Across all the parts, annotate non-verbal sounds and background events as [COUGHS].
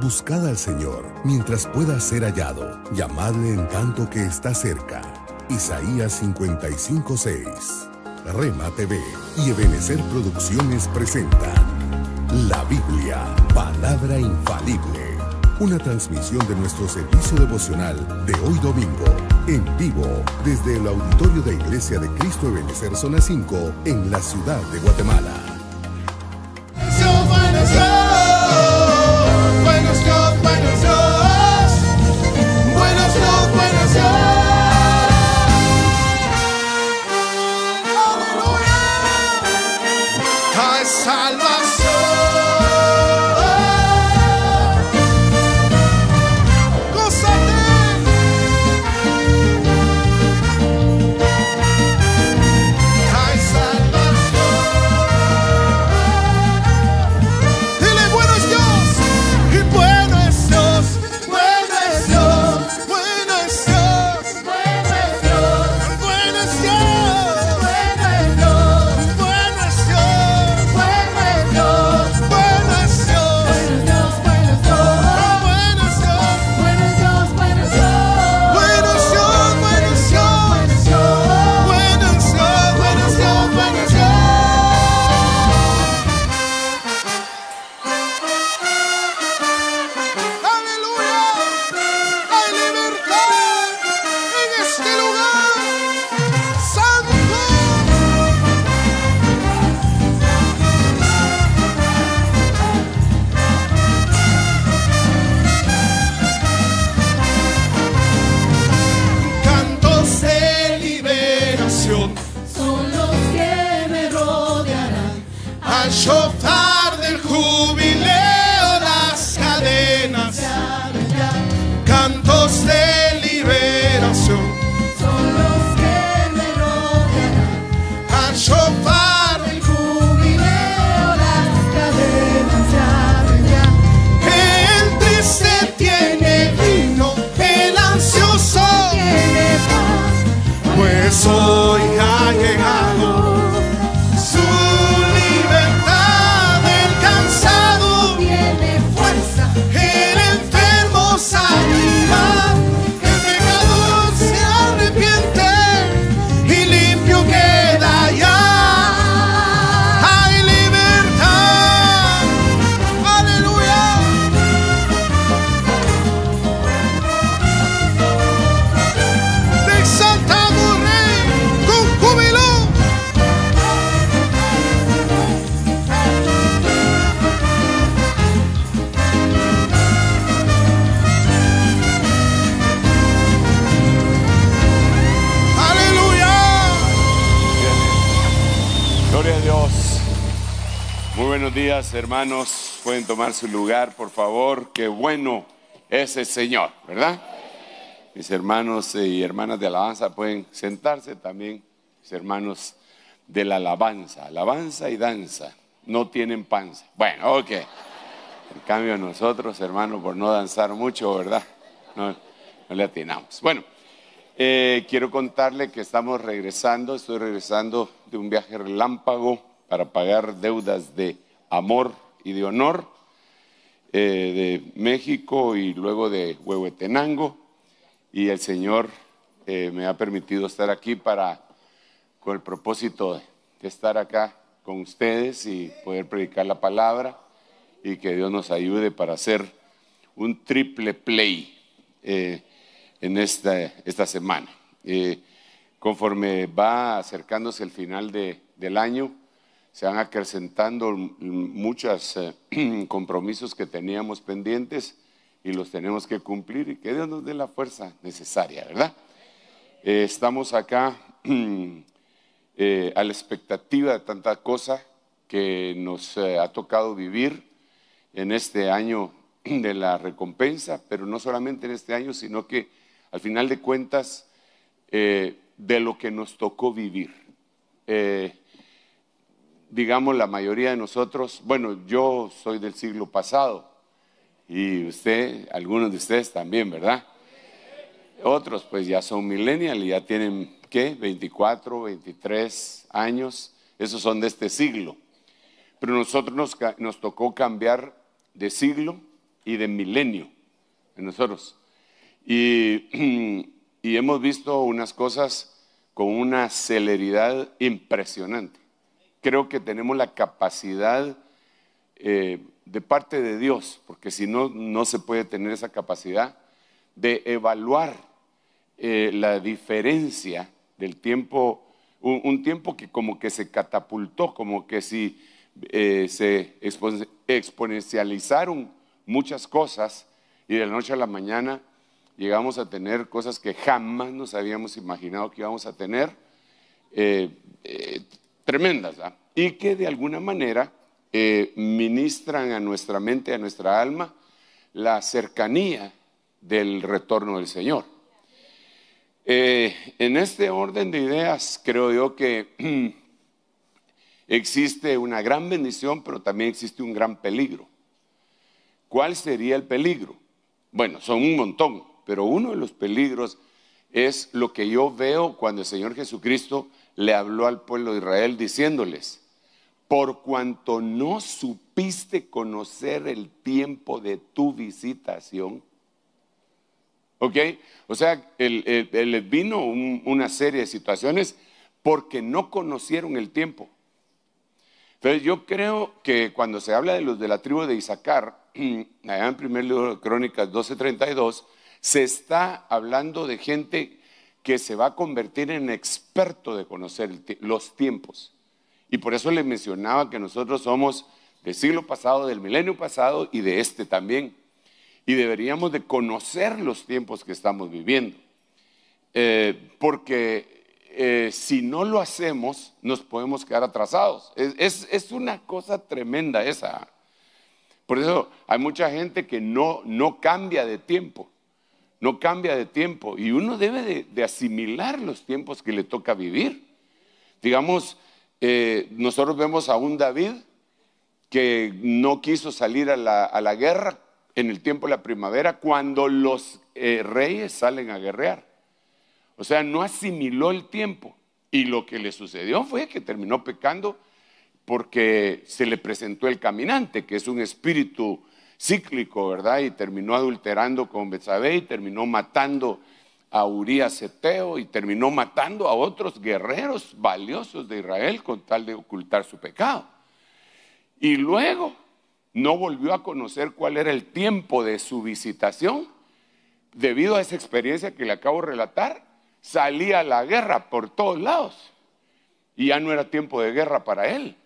Buscad al Señor mientras pueda ser hallado. Llamadle en tanto que está cerca. Isaías 55.6. Rema TV y Ebenecer Producciones presentan La Biblia, palabra infalible. Una transmisión de nuestro servicio devocional de hoy domingo, en vivo, desde el auditorio de Iglesia de Cristo Ebenecer Zona 5, en la ciudad de Guatemala. hermanos, pueden tomar su lugar, por favor. Qué bueno es el Señor, ¿verdad? Mis hermanos y hermanas de alabanza pueden sentarse también, mis hermanos de la alabanza. Alabanza y danza, no tienen panza. Bueno, ok. En cambio nosotros, hermanos, por no danzar mucho, ¿verdad? No, le atinamos. Bueno, eh, quiero contarle que estamos regresando, estoy regresando de un viaje relámpago para pagar deudas de amor y de honor eh, de México y luego de Huehuetenango. Y el Señor eh, me ha permitido estar aquí para, con el propósito de estar acá con ustedes y poder predicar la palabra y que Dios nos ayude para hacer un triple play eh, en esta, esta semana. conforme va acercándose el final del año, se van acrecentando muchos eh, [CLEARS THROAT] compromisos que teníamos pendientes y los tenemos que cumplir y que Dios nos dé la fuerza necesaria, ¿verdad? Eh, estamos acá [CLEARS THROAT] eh, a la expectativa de tanta cosa que nos ha tocado vivir en este año [CLEARS THROAT] de la recompensa, pero no solamente en este año, sino que al final de cuentas de lo que nos tocó vivir digamos, la mayoría de nosotros, bueno, yo soy del siglo pasado y usted, algunos de ustedes también, ¿verdad? Otros pues ya son millennial y ya tienen, ¿qué? 24, 23 años, esos son de este siglo. Pero nosotros nos, nos tocó cambiar de siglo y de milenio, en nosotros. y [CLEARS THROAT] hemos visto unas cosas con una celeridad impresionante creo que tenemos la capacidad eh, de parte de Dios, porque si no, no se puede tener esa capacidad de evaluar eh, la diferencia del tiempo, un, tiempo que como que se catapultó, como que si eh, se exponencializaron muchas cosas y de la noche a la mañana llegamos a tener cosas que jamás nos habíamos imaginado que íbamos a tener tremendas, ¿ah? y que de alguna manera eh, ministran a nuestra mente, a nuestra alma, la cercanía del retorno del Señor. Eh, en este orden de ideas, creo yo que [CLEARS THROAT] existe una gran bendición, pero también existe un gran peligro. ¿Cuál sería el peligro? Bueno, son un montón, pero uno de los peligros es lo que yo veo cuando el Señor Jesucristo le habló al pueblo de Israel diciéndoles, por cuanto no supiste conocer el tiempo de tu visitación, ¿ok? O sea, les vino una serie de situaciones porque no conocieron el tiempo. Entonces yo creo que cuando se habla de los de la tribu de Isaacar, [CLEARS THROAT] allá en primer libro de Crónicas 12:32, se está hablando de gente que se va a convertir en experto de conocer los tiempos. Y por eso le mencionaba que nosotros somos del siglo pasado, del milenio pasado y de este también. Y deberíamos de conocer los tiempos que estamos viviendo. Eh, porque eh, si no lo hacemos, nos podemos quedar atrasados. Es, una cosa tremenda esa. Por eso hay mucha gente que no, no cambia de tiempo no cambia de tiempo y uno debe de, asimilar los tiempos que le toca vivir. Digamos, eh, nosotros vemos a un David que no quiso salir a la, guerra en el tiempo de la primavera cuando los eh, reyes salen a guerrear. O sea, no asimiló el tiempo y lo que le sucedió fue que terminó pecando porque se le presentó el caminante, que es un espíritu cíclico, ¿verdad? Y terminó adulterando con Betsabé y terminó matando a Urías Eteo y terminó matando a otros guerreros valiosos de Israel con tal de ocultar su pecado. Y luego no volvió a conocer cuál era el tiempo de su visitación. Debido a esa experiencia que le acabo de relatar, salía a la guerra por todos lados. Y ya no era tiempo de guerra para él.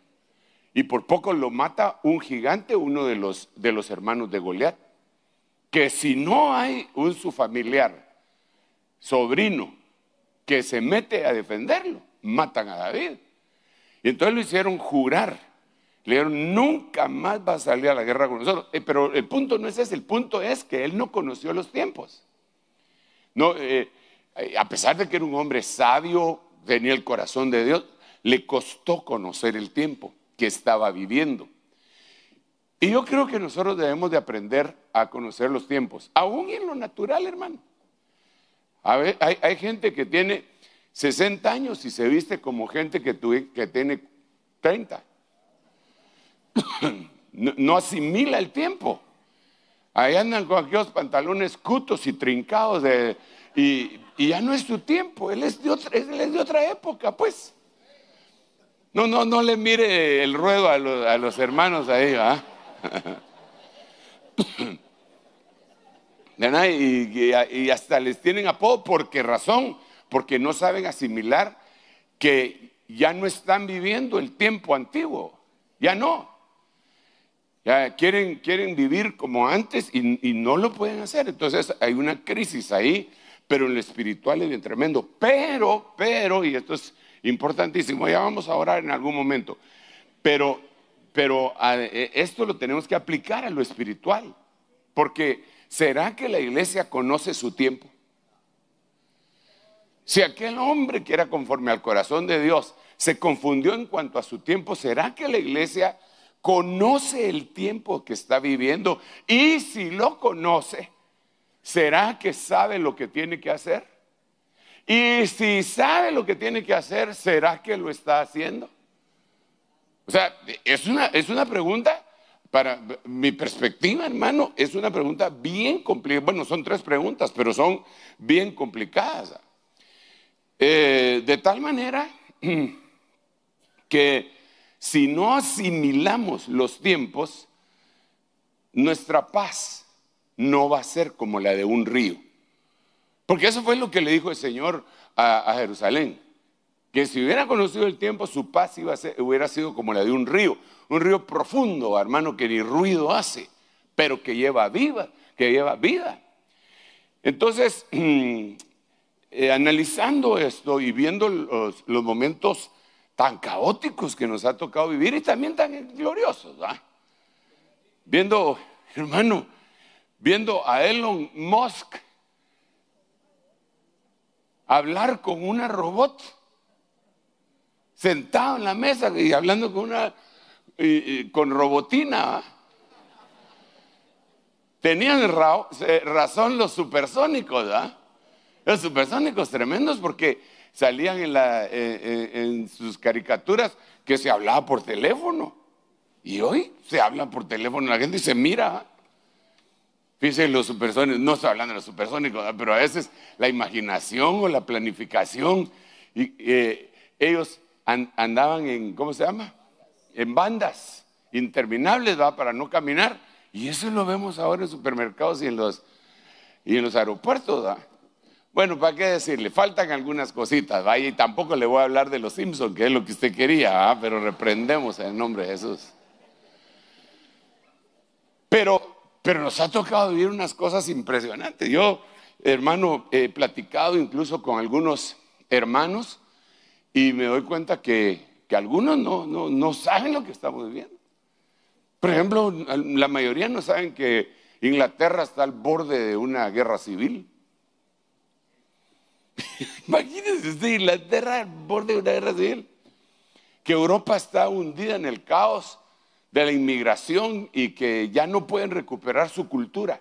Y por poco lo mata un gigante, uno de los, de los hermanos de Goliat. Que si no hay un su familiar, sobrino, que se mete a defenderlo, matan a David. Y entonces lo hicieron jurar. Le dijeron, nunca más va a salir a la guerra con nosotros. Eh, pero el punto no es ese, el punto es que él no conoció los tiempos. No, eh, a pesar de que era un hombre sabio, tenía el corazón de Dios, le costó conocer el tiempo que estaba viviendo. Y yo creo que nosotros debemos de aprender a conocer los tiempos, aún en lo natural, hermano. hay, gente que tiene 60 años y se viste como gente que, que tiene 30. [COUGHS] No, asimila el tiempo. Ahí andan con aquellos pantalones cutos y trincados y, y, ya no es su tiempo, él es de otra, él es de otra época, pues. No, no, no le mire el ruedo a los, hermanos ahí, ¿ah? [COUGHS] y, hasta les tienen apodo, ¿por qué razón? Porque no saben asimilar que ya no están viviendo el tiempo antiguo, ya no. Ya quieren, vivir como antes y, y, no lo pueden hacer. Entonces hay una crisis ahí, pero en lo espiritual es bien tremendo. Pero, pero, y esto es importantísimo. Ya vamos a orar en algún momento. Pero, pero e, esto lo tenemos que aplicar a lo espiritual. Porque ¿será que la iglesia conoce su tiempo? Si aquel hombre que era conforme al corazón de Dios se confundió en cuanto a su tiempo, ¿será que la iglesia conoce el tiempo que está viviendo? Y si lo conoce, ¿será que sabe lo que tiene que hacer? Y si sabe lo que tiene que hacer, ¿será que lo está haciendo? O sea, es una, pregunta, para mi perspectiva, hermano, es una pregunta bien complicada. Bueno, son tres preguntas, pero son bien complicadas. Eh, de tal manera [CLEARS THROAT] que si no asimilamos los tiempos, nuestra paz no va a ser como la de un río. Porque eso fue lo que le dijo el Señor a, Jerusalén. Que si hubiera conocido el tiempo, su paz iba hubiera sido como la de un río. Un río profundo, hermano, que ni ruido hace, pero que lleva viva, que lleva vida. Entonces, [CLEARS THROAT] eh, analizando esto y viendo los, los, momentos tan caóticos que nos ha tocado vivir y también tan gloriosos, ¿verdad? viendo, hermano, viendo a Elon Musk hablar con una robot sentado en la mesa y hablando con una con robotina. Tenían eh, razón los supersónicos, ¿ah? Los supersónicos tremendos porque salían en, eh, eh, en sus caricaturas que se hablaba por teléfono. Y hoy se habla por teléfono, la gente se mira dicen los supersónicos, no estoy hablando de los supersónicos, pero a veces la imaginación o la planificación, y, eh, ellos andaban en, ¿cómo se llama? En bandas interminables, Para no caminar. Y eso lo vemos ahora en supermercados y en los, y en los aeropuertos, Bueno, ¿para qué decirle? Faltan algunas cositas, vaya, y tampoco le voy a hablar de los Simpsons, que es lo que usted quería, pero reprendemos en el nombre de Jesús. Pero pero nos ha tocado vivir unas cosas impresionantes. Yo, hermano, he platicado incluso con algunos hermanos y me doy cuenta que, algunos no, no saben lo que estamos viviendo. Por ejemplo, la mayoría no saben que Inglaterra está al borde de una guerra civil. [LAUGHS] Imagínense Inglaterra al borde de una guerra civil. Que Europa está hundida en el caos de la inmigración y que ya no pueden recuperar su cultura.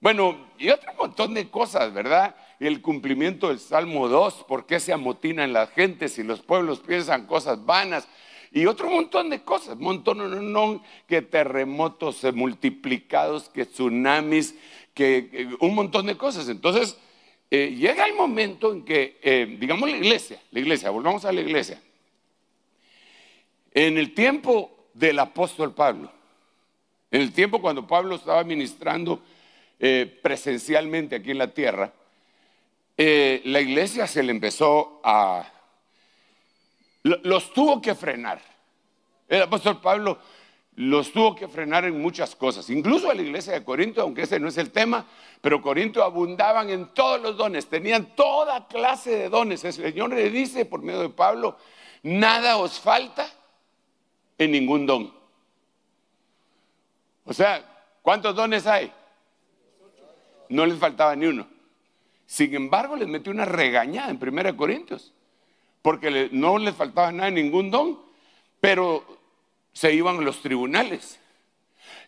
Bueno, y otro montón de cosas, ¿verdad? El cumplimiento del Salmo 2, por qué se amotinan las gentes y los pueblos piensan cosas vanas, y otro montón de cosas, montón, no, no, que terremotos eh, multiplicados, que tsunamis, que, eh, un montón de cosas. Entonces, eh, llega el momento en que, digamos la iglesia, la iglesia, volvamos a la iglesia, en el tiempo del apóstol Pablo, en el tiempo cuando Pablo estaba ministrando eh, presencialmente aquí en la tierra, eh, la iglesia se le empezó a... Los tuvo que frenar. El apóstol Pablo los tuvo que frenar en muchas cosas, incluso a la iglesia de Corinto, aunque ese no es el tema, pero Corinto abundaban en todos los dones, tenían toda clase de dones. El Señor le dice por medio de Pablo, nada os falta en ningún don. O sea, ¿cuántos dones hay? No les faltaba ni uno. Sin embargo, les metió una regañada en 1 Corintios, porque no les faltaba nada, ningún don, pero se iban a los tribunales.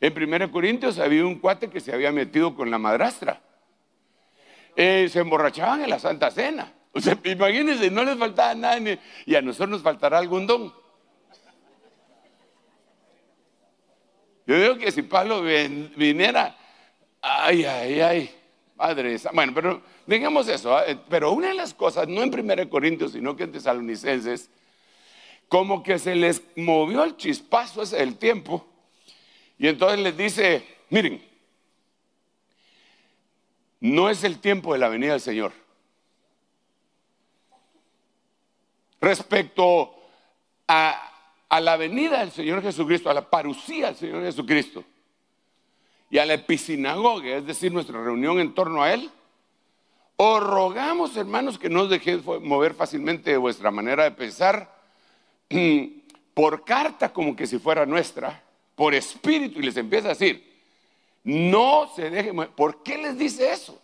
En 1 Corintios había un cuate que se había metido con la madrastra. Eh, se emborrachaban en la Santa Cena. O sea, imagínense, no les faltaba nada y a nosotros nos faltará algún don. Yo digo que si Pablo viniera, ay, ay, ay, Padre. Bueno, pero digamos eso. Ah, eh, pero una de las cosas, no en 1 Corintios, sino que en Tesalonicenses, como que se les movió el chispazo ese del tiempo. Y entonces les dice, miren, no es el tiempo de la venida del Señor. Respecto a, a la venida del Señor Jesucristo, a la parucía del Señor Jesucristo y a la episinagoga, es decir, nuestra reunión en torno a Él, o rogamos, hermanos, que no os dejéis mover fácilmente de vuestra manera de pensar mm, por carta como que si fuera nuestra, por espíritu, y les empieza a decir, no se dejen mover. ¿Por qué les dice eso?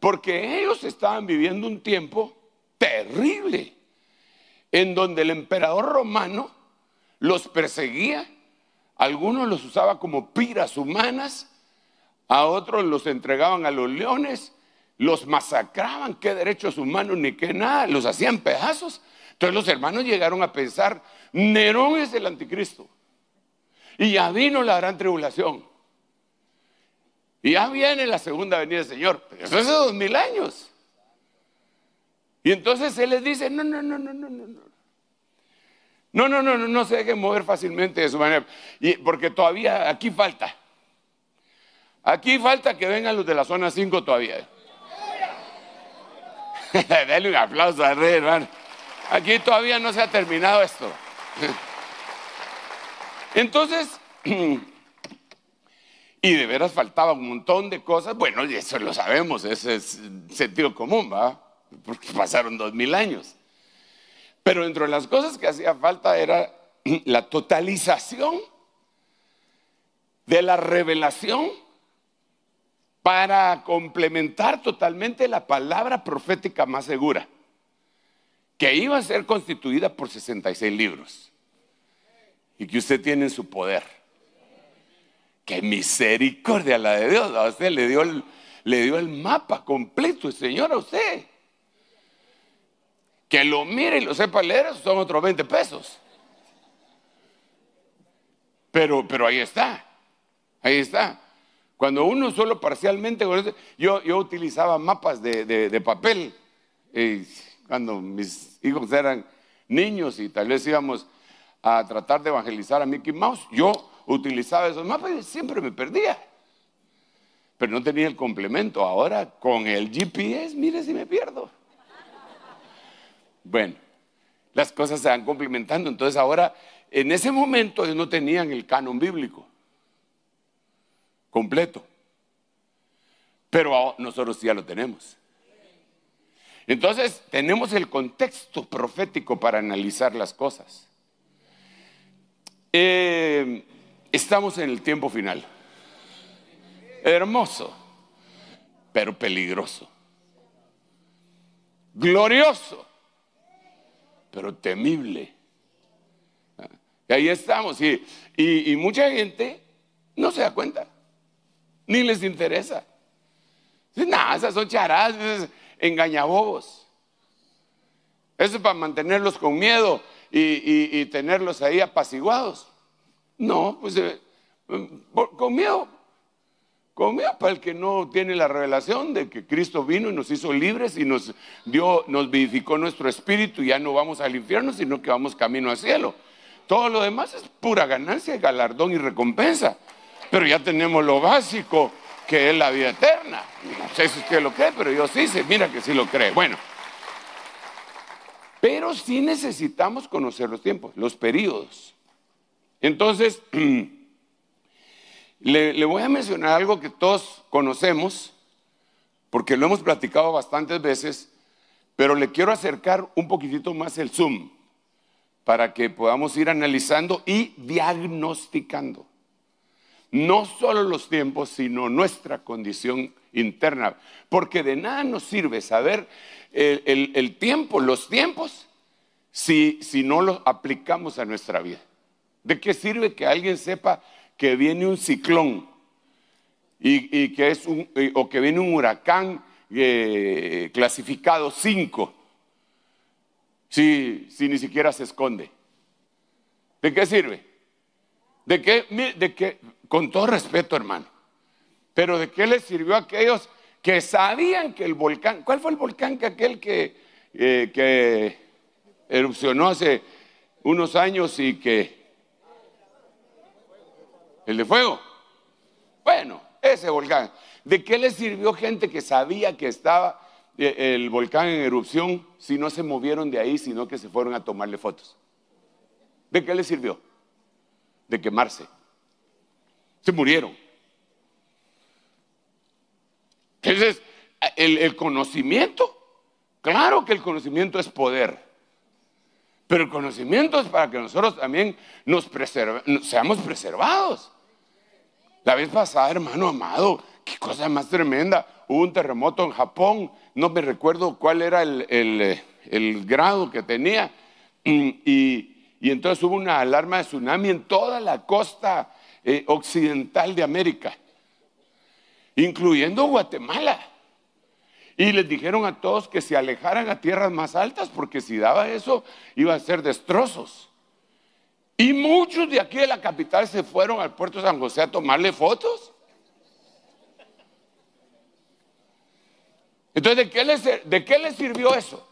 Porque ellos estaban viviendo un tiempo terrible, en donde el emperador romano los perseguía, algunos los usaba como piras humanas, a otros los entregaban a los leones, los masacraban, qué derechos humanos ni qué nada, los hacían pedazos. Entonces los hermanos llegaron a pensar, Nerón es el anticristo. Y ya vino la gran tribulación. Y ya viene la segunda venida del Señor. eso hace dos mil años. Y entonces Él les dice, no, no, no, no, no, no. No, no, no, no, no se dejen mover fácilmente de su manera, porque todavía aquí falta. Aquí falta que vengan los de la zona 5 todavía. [LAUGHS] Dale un aplauso a Rey, hermano. Aquí todavía no se ha terminado esto. Entonces, [CLEARS THROAT] y de veras faltaba un montón de cosas. Bueno, eso lo sabemos, ese es sentido común, ¿va? Porque pasaron dos mil años. Pero entre las cosas que hacía falta era la totalización de la revelación para complementar totalmente la palabra profética más segura, que iba a ser constituida por 66 libros y que usted tiene en su poder. ¡Qué misericordia la de Dios! A usted le dio el, le dio el mapa completo, Señor, a usted. Que lo mire y lo sepa leer, son otros 20 pesos. Pero, pero ahí está, ahí está. Cuando uno solo parcialmente yo, yo utilizaba mapas de, papel. cuando mis hijos eran niños y tal vez íbamos a tratar de evangelizar a Mickey Mouse, yo utilizaba esos mapas y siempre me perdía. Pero no tenía el complemento. Ahora con el GPS, mire si me pierdo. Bueno, las cosas se van complementando. Entonces ahora, en ese momento ellos no tenían el canon bíblico completo. Pero nosotros ya lo tenemos. Entonces, tenemos el contexto profético para analizar las cosas. Eh, estamos en el tiempo final. Hermoso, pero peligroso. Glorioso, pero temible. Y ah, ahí estamos. Y, mucha gente no se da cuenta, ni les interesa. Nada, esas son charadas, esas engañabobos. Eso es para mantenerlos con miedo y, tenerlos ahí apaciguados. No, pues eh, con miedo Comida para el que no tiene la revelación de que Cristo vino y nos hizo libres y nos dio, nos vivificó nuestro espíritu y ya no vamos al infierno, sino que vamos camino al cielo. Todo lo demás es pura ganancia, galardón y recompensa. Pero ya tenemos lo básico, que es la vida eterna. No sé si usted lo cree, pero yo sí mira que sí lo cree. Bueno, pero sí necesitamos conocer los tiempos, los periodos. Entonces, [CLEARS THROAT] Le, voy a mencionar algo que todos conocemos, porque lo hemos platicado bastantes veces, pero le quiero acercar un poquitito más el zoom para que podamos ir analizando y diagnosticando. No solo los tiempos, sino nuestra condición interna. Porque de nada nos sirve saber el, tiempo, los tiempos, si, si no los aplicamos a nuestra vida. ¿De qué sirve que alguien sepa que viene un ciclón y, que es un, o que viene un huracán eh, clasificado 5, si, si ni siquiera se esconde. ¿De qué sirve? ¿De qué, de con todo respeto, hermano, pero de qué les sirvió a aquellos que sabían que el volcán, ¿cuál fue el volcán que aquel que, eh, que erupcionó hace unos años y que ¿El de fuego? Bueno, ese volcán. ¿De qué le sirvió gente que sabía que estaba eh, el volcán en erupción si no se movieron de ahí, sino que se fueron a tomarle fotos? ¿De qué le sirvió? De quemarse. Se murieron. Entonces, el, el conocimiento, claro que el conocimiento es poder. Pero el conocimiento es para que nosotros también nos seamos preservados. La vez pasada, hermano amado, qué cosa más tremenda. Hubo un terremoto en Japón, no me recuerdo cuál era el, grado que tenía. Mm, y, entonces hubo una alarma de tsunami en toda la costa eh, occidental de América, incluyendo Guatemala. Y les dijeron a todos que se alejaran a tierras más altas, porque si daba eso, iba a ser destrozos. Y muchos de aquí de la capital se fueron al puerto de San José a tomarle fotos. Entonces, ¿de qué le de qué sirvió eso?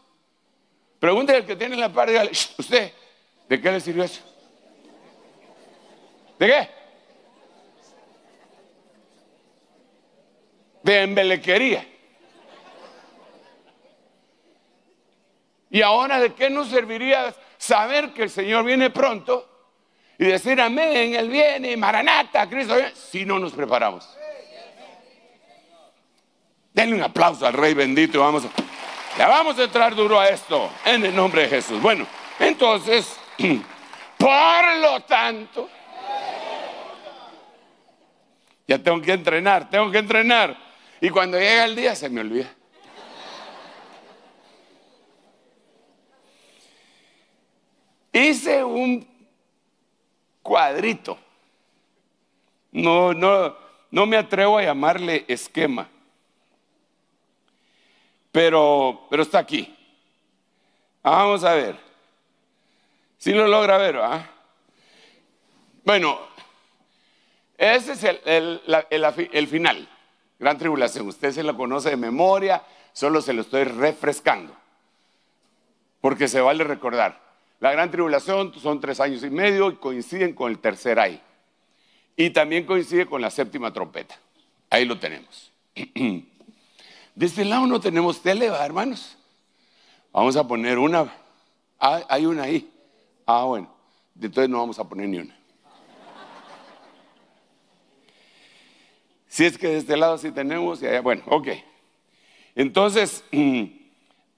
Pregúntele al que tiene la par, dígale, usted, ¿de qué le sirvió eso? ¿De qué? De embelequería. Y ahora, ¿de qué nos serviría saber que el Señor viene pronto y decir amén, Él viene, Maranata, Cristo viene, si no nos preparamos? Denle un aplauso al Rey bendito. Vamos ya vamos a entrar duro a esto en el nombre de Jesús. Bueno, entonces, [CLEARS THROAT] por lo tanto, ya tengo que entrenar, tengo que entrenar. Y cuando llega el día se me olvida. Hice un cuadrito. No, me atrevo a llamarle esquema. Pero, está aquí. Ah, vamos a ver. Si lo logra ver, ¿ah? Bueno, ese es el, el final. Gran tribulación. Usted se lo conoce de memoria, solo se lo estoy refrescando. Porque se vale recordar. La gran tribulación son tres años y medio y coinciden con el tercer ay. Y también coincide con la séptima trompeta. Ahí lo tenemos. [CLEARS THROAT] De este lado no tenemos tele, hermanos. Vamos a poner una. Ah, hay una ahí. Ah, bueno. Entonces no vamos a poner ni una. Si es que de este lado sí tenemos y bueno, ok. Entonces, [CLEARS THROAT]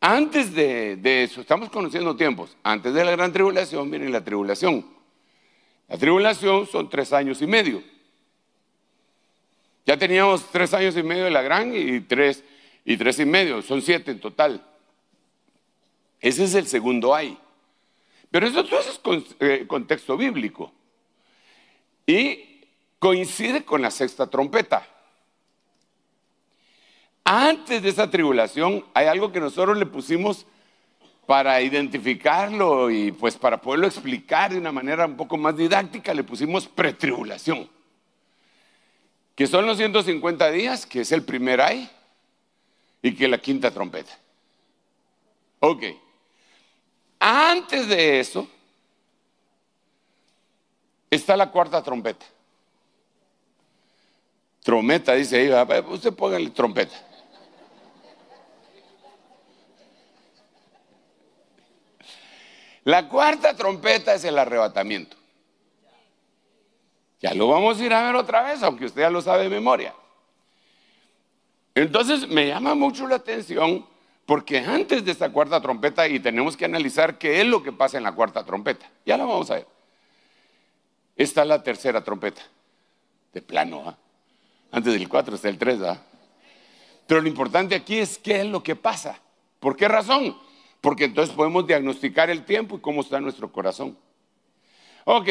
Antes de, eso, estamos conociendo tiempos, antes de la gran tribulación, miren la tribulación. La tribulación son tres años y medio. Ya teníamos tres años y medio de la gran y tres y tres y medio, son siete en total. Ese es el segundo hay. Pero eso todo es eh, contexto bíblico. Y coincide con la sexta trompeta. Antes de esa tribulación hay algo que nosotros le pusimos para identificarlo y pues para poderlo explicar de una manera un poco más didáctica, le pusimos pretribulación, que son los 150 días, que es el primer ay, y que la quinta trompeta. Ok, antes de eso está la cuarta trompeta. Trompeta, dice ahí, usted póngale trompeta. La cuarta trompeta es el arrebatamiento. Ya lo vamos a ir a ver otra vez, aunque usted ya lo sabe de memoria. Entonces me llama mucho la atención porque antes de esta cuarta trompeta, y tenemos que analizar qué es lo que pasa en la cuarta trompeta, ya la vamos a ver. Esta es la tercera trompeta, de plano, ¿ah? antes del 4 está el 3, ¿ah? pero lo importante aquí es qué es lo que pasa. ¿Por qué razón? porque entonces podemos diagnosticar el tiempo y cómo está nuestro corazón. Ok,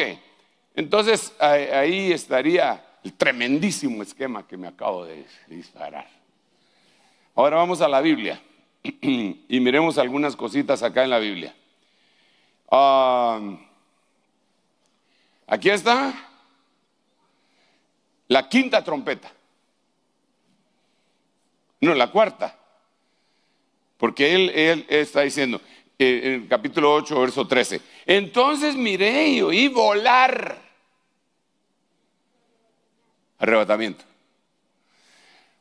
entonces ahí estaría el tremendísimo esquema que me acabo de disparar. Ahora vamos a la Biblia [CLEARS THROAT] y miremos algunas cositas acá en la Biblia. Ah, aquí está la quinta trompeta. No, la cuarta. Porque él, está diciendo, eh, en el capítulo 8, verso 13, entonces miré y oí volar. Arrebatamiento.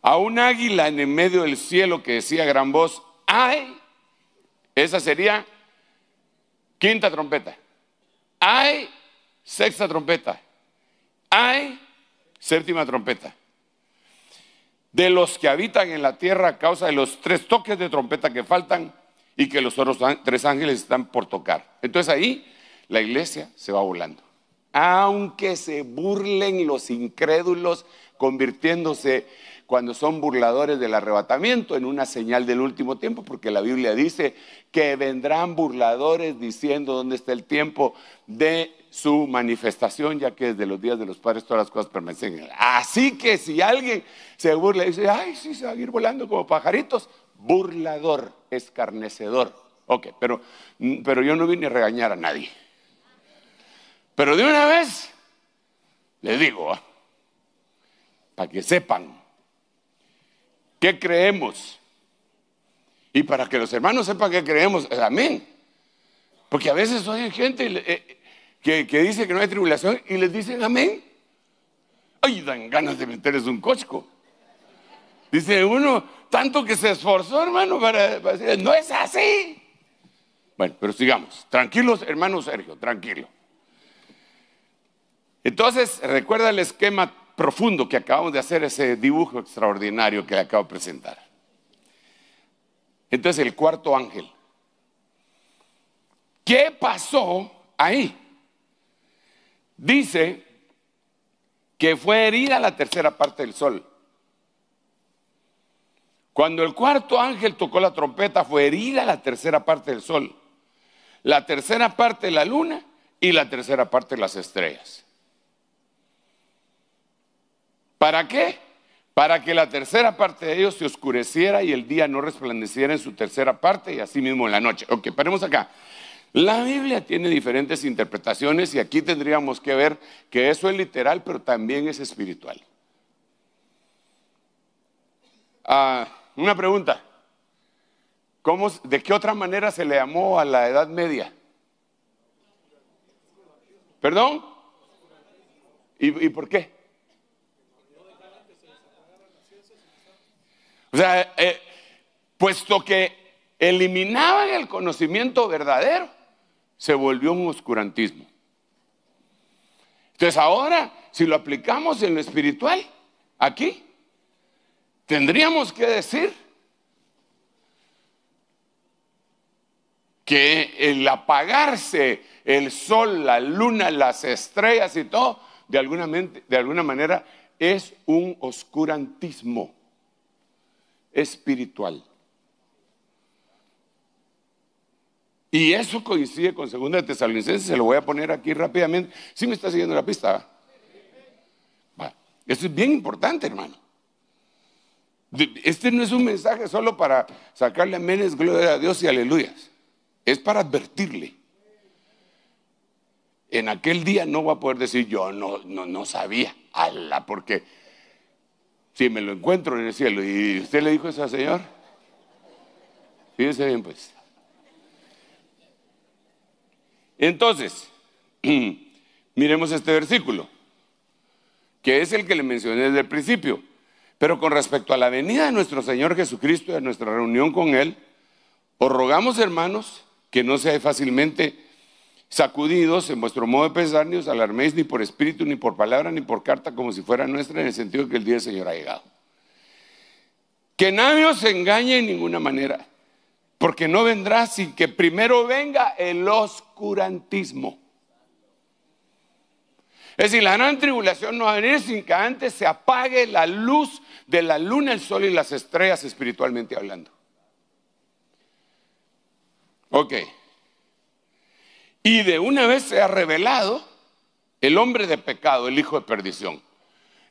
A un águila en el medio del cielo que decía gran voz, ay, esa sería quinta trompeta. Ay, sexta trompeta. Ay, séptima trompeta de los que habitan en la tierra a causa de los tres toques de trompeta que faltan y que los otros tres ángeles están por tocar. Entonces ahí la iglesia se va volando. Aunque se burlen los incrédulos, convirtiéndose cuando son burladores del arrebatamiento en una señal del último tiempo, porque la Biblia dice que vendrán burladores diciendo dónde está el tiempo de su manifestación, ya que desde los días de los padres todas las cosas permanecen Así que si alguien se burla y dice, ay, sí, se va a ir volando como pajaritos, burlador, escarnecedor. Ok, pero, pero yo no vine a regañar a nadie. Pero de una vez, le digo, ¿ah? para que sepan qué creemos y para que los hermanos sepan qué creemos, eh, amén. Porque a veces soy gente, eh, que, dice que no hay tribulación y les dicen amén. Ay, dan ganas de meterles un cochco. Dice uno, tanto que se esforzó, hermano, para, decir, no es así. Bueno, pero sigamos. Tranquilos, hermano Sergio, tranquilo. Entonces, recuerda el esquema profundo que acabamos de hacer, ese dibujo extraordinario que acabo de presentar. Entonces, el cuarto ángel. ¿Qué pasó ahí? Dice que fue herida la tercera parte del sol. Cuando el cuarto ángel tocó la trompeta, fue herida la tercera parte del sol, la tercera parte de la luna y la tercera parte de las estrellas. ¿Para qué? Para que la tercera parte de ellos se oscureciera y el día no resplandeciera en su tercera parte y mismo en la noche. Ok, paremos acá. La Biblia tiene diferentes interpretaciones y aquí tendríamos que ver que eso es literal, pero también es espiritual. Ah, una pregunta. ¿De qué otra manera se le llamó a la Edad Media? ¿Perdón? ¿Y, por qué? O sea, eh, puesto que eliminaban el conocimiento verdadero, se volvió un oscurantismo. Entonces ahora, si lo aplicamos en lo espiritual, aquí, tendríamos que decir que el apagarse el sol, la luna, las estrellas y todo, de alguna, de alguna manera es un oscurantismo espiritual. Y eso coincide con segunda de Tesalonicenses, se lo voy a poner aquí rápidamente. ¿Sí me está siguiendo la pista? esto es bien importante, hermano. Este no es un mensaje solo para sacarle amenes, gloria a Dios y aleluyas. Es para advertirle. En aquel día no va a poder decir yo no, no, no sabía. Ala, porque si me lo encuentro en el cielo y usted le dijo eso al Señor, fíjese bien pues, entonces, [CLEARS THROAT] miremos este versículo, que es el que le mencioné desde el principio. Pero con respecto a la venida de nuestro Señor Jesucristo y a nuestra reunión con Él, os rogamos, hermanos, que no seáis fácilmente sacudidos en vuestro modo de pensar, ni os alarméis ni por espíritu, ni por palabra, ni por carta, como si fuera nuestra, en el sentido que el día del Señor ha llegado. Que nadie os engañe en ninguna manera porque no vendrá sin que primero venga el oscurantismo. Es decir, la gran tribulación no va a venir sin que antes se apague la luz de la luna, el sol y las estrellas espiritualmente hablando. Ok. Y de una vez se ha revelado el hombre de pecado, el hijo de perdición.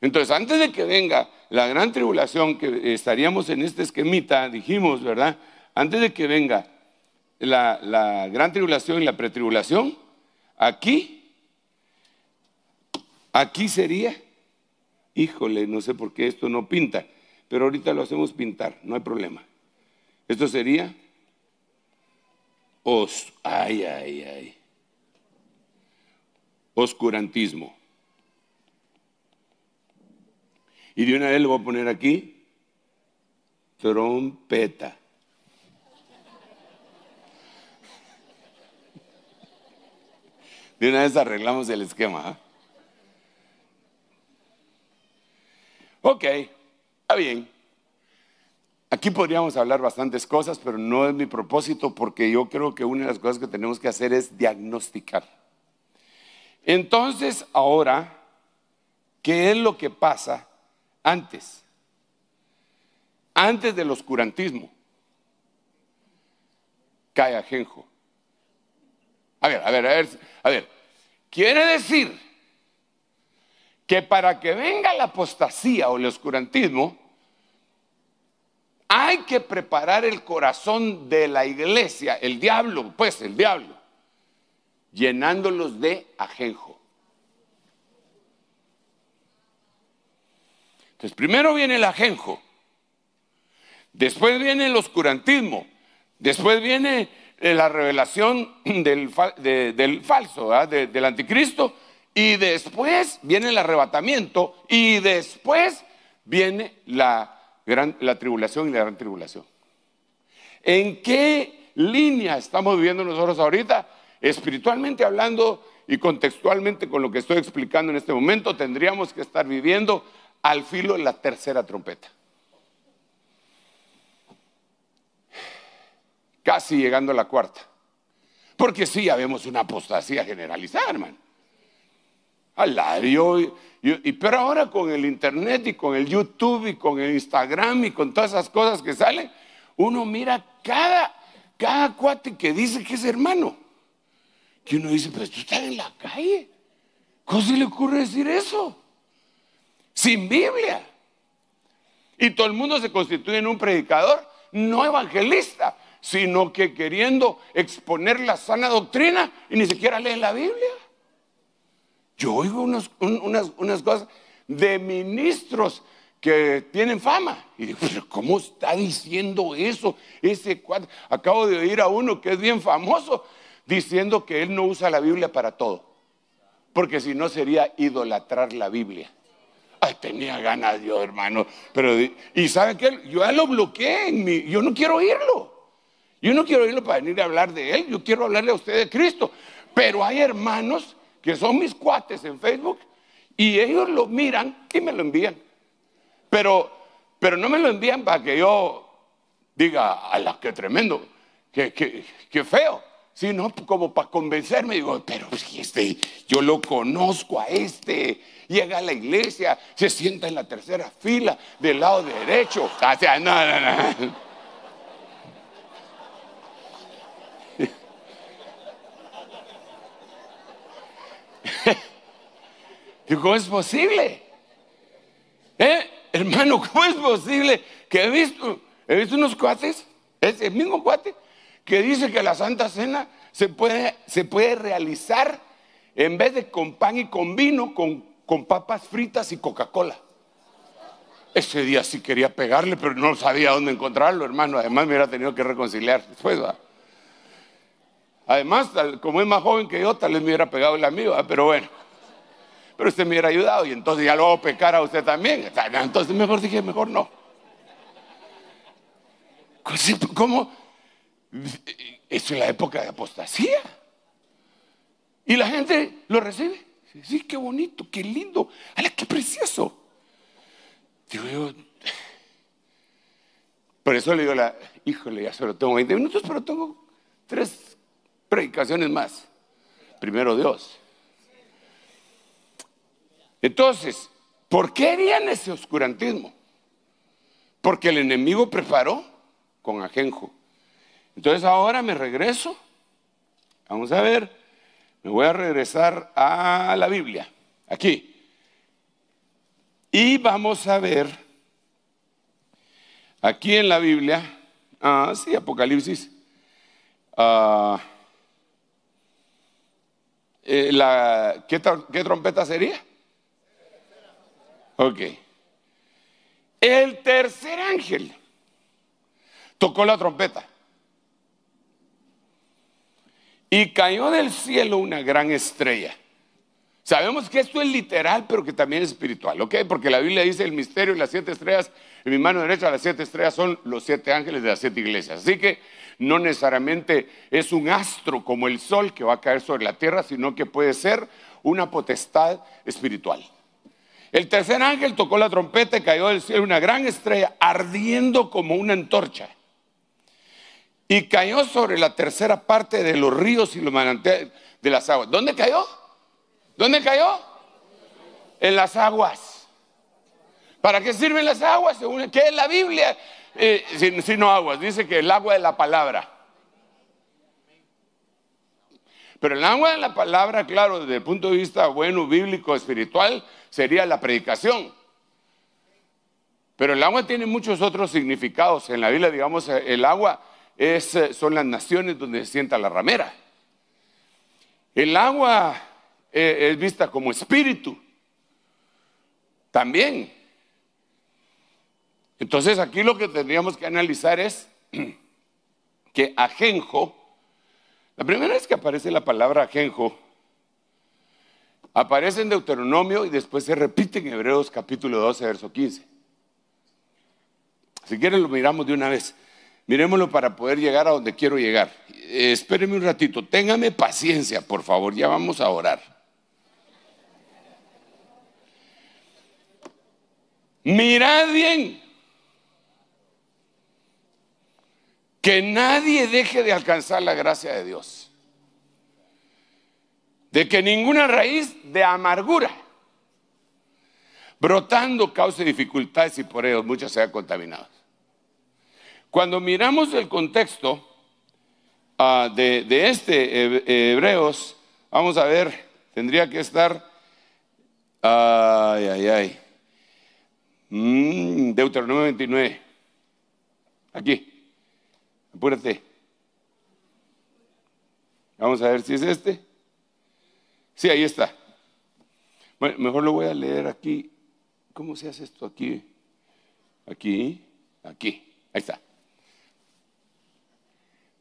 Entonces, antes de que venga la gran tribulación, que estaríamos en este esquemita, dijimos, ¿verdad? Antes de que venga la, gran tribulación y la pretribulación, aquí, aquí sería, híjole, no sé por qué esto no pinta, pero ahorita lo hacemos pintar, no hay problema. Esto sería os, ay, ay, ay. Oscurantismo. Y de una vez le voy a poner aquí trompeta. De una vez arreglamos el esquema. ¿eh? Ok, está bien. Aquí podríamos hablar bastantes cosas, pero no es mi propósito porque yo creo que una de las cosas que tenemos que hacer es diagnosticar. Entonces, ahora, ¿qué es lo que pasa antes? Antes del oscurantismo, cae ajenjo. A ver, a ver, a ver, a ver. Quiere decir que para que venga la apostasía o el oscurantismo, hay que preparar el corazón de la iglesia, el diablo, pues el diablo, llenándolos de ajenjo. Entonces, primero viene el ajenjo, después viene el oscurantismo, después viene eh, la revelación [CLEARS THROAT] del, falso, del anticristo, y después viene el arrebatamiento, y después viene la, gran, la tribulación y la gran tribulación. ¿En qué línea estamos viviendo nosotros ahorita? Espiritualmente hablando y contextualmente con lo que estoy explicando en este momento, tendríamos que estar viviendo al filo de la tercera trompeta. casi llegando a la cuarta. Porque sí, habemos una apostasía generalizada, hermano. Alario. Y, y, pero ahora con el internet y con el YouTube y con el Instagram y con todas esas cosas que salen, uno mira cada, cada cuate que dice que es hermano. Que uno dice, pero tú estás en la calle. ¿Cómo se le ocurre decir eso? Sin Biblia. Y todo el mundo se constituye en un predicador no evangelista sino que queriendo exponer la sana doctrina y ni siquiera leen la Biblia. Yo oigo unas, unas, cosas de ministros que tienen fama. Y digo, ¿cómo está diciendo eso? Ese Acabo de oír a uno que es bien famoso diciendo que él no usa la Biblia para todo. Porque si no sería idolatrar la Biblia. Ay, tenía ganas Dios, hermano. Pero, y sabe que yo ya lo bloqueé en Yo no quiero oírlo. Yo no quiero irlo para venir a hablar de él, yo quiero hablarle a usted de Cristo. Pero hay hermanos que son mis cuates en Facebook y ellos lo miran y me lo envían. Pero, pero no me lo envían para que yo diga, a qué tremendo, qué feo sino como para convencerme. Digo, pero este, yo lo conozco a este. Llega a la iglesia, se sienta en la tercera fila del lado derecho. O sea, no, no, no. ¿cómo es posible? ¿Eh? Hermano, [LAUGHS] ¿cómo es posible que he visto, he visto unos cuates, ese mismo cuate, que dice que la Santa Cena se puede, se puede realizar en vez de con pan y con vino, con, con papas fritas y Coca-Cola. Ese día sí quería pegarle, pero no sabía dónde encontrarlo, hermano. Además, me hubiera tenido que reconciliar después. Además, como es más joven que yo, tal vez me hubiera pegado el amigo, pero bueno pero usted me hubiera ayudado y entonces ya lo hago pecar a usted también. Entonces mejor dije, mejor no. ¿Cómo? Eso es la época de apostasía. Y la gente lo recibe. Sí, qué bonito, qué lindo. ¡Hala, qué precioso! por eso le digo, la, híjole, ya solo tengo 20 minutos, pero tengo tres predicaciones más. Primero Dios. Entonces, ¿por qué harían ese oscurantismo? Porque el enemigo preparó con ajenjo. Entonces ahora me regreso. Vamos a ver, me voy a regresar a la Biblia, aquí. Y vamos a ver, aquí en la Biblia, ah, sí, Apocalipsis, ah, eh, ¿qué trompeta sería? Ok. El tercer ángel tocó la trompeta. Y cayó del cielo una gran estrella. Sabemos que esto es literal, pero que también es espiritual, ¿ok? Porque la Biblia dice el misterio y las siete estrellas, en mi mano derecha las siete estrellas son los siete ángeles de las siete iglesias. Así que no necesariamente es un astro como el sol que va a caer sobre la tierra, sino que puede ser una potestad espiritual. El tercer ángel tocó la trompeta y cayó del cielo una gran estrella ardiendo como una antorcha. Y cayó sobre la tercera parte de los ríos y los manantiales de las aguas. ¿Dónde cayó? ¿Dónde cayó? En las aguas. ¿Para qué sirven las aguas? Según, ¿Qué es la Biblia? Eh, sino aguas. Dice que el agua de la palabra. Pero el agua de la palabra, claro, desde el punto de vista bueno, bíblico, espiritual, sería la predicación. Pero el agua tiene muchos otros significados. En la Biblia, digamos, el agua es, eh, son las naciones donde se sienta la ramera. El agua eh, es vista como espíritu. También. Entonces aquí lo que tendríamos que analizar es [CLEARS THROAT] que ajenjo la primera vez que aparece la palabra ajenjo, aparece en Deuteronomio y después se repite en Hebreos capítulo 12, verso 15. Si quieren lo miramos de una vez. Miremoslo para poder llegar a donde quiero llegar. Espéreme un ratito, téngame paciencia, por favor, ya vamos a orar. Mirad bien Que nadie deje de alcanzar la gracia de Dios. De que ninguna raíz de amargura brotando cause dificultades y por ello muchas sean contaminadas. Cuando miramos el contexto ah, de, este Hebreos, vamos a ver, tendría que estar, ay, ay, ay, mm, Deuteronomio 29, aquí. Apúrate. Vamos a ver si es este. Sí, ahí está. Bueno, mejor lo voy a leer aquí. ¿Cómo se hace esto aquí? Aquí, aquí. Ahí está.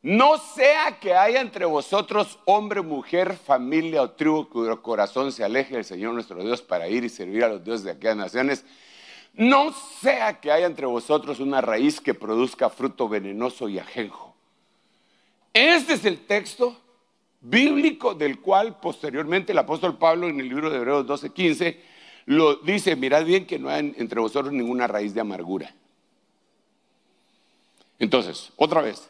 No sea que haya entre vosotros hombre, mujer, familia o tribu cuyo corazón se aleje del Señor nuestro Dios para ir y servir a los dioses de aquellas naciones no sea que haya entre vosotros una raíz que produzca fruto venenoso y ajenjo. Este es el texto bíblico del cual posteriormente el apóstol Pablo en el libro de Hebreos 12:15 lo dice, mirad bien que no hay entre vosotros ninguna raíz de amargura. Entonces, otra vez,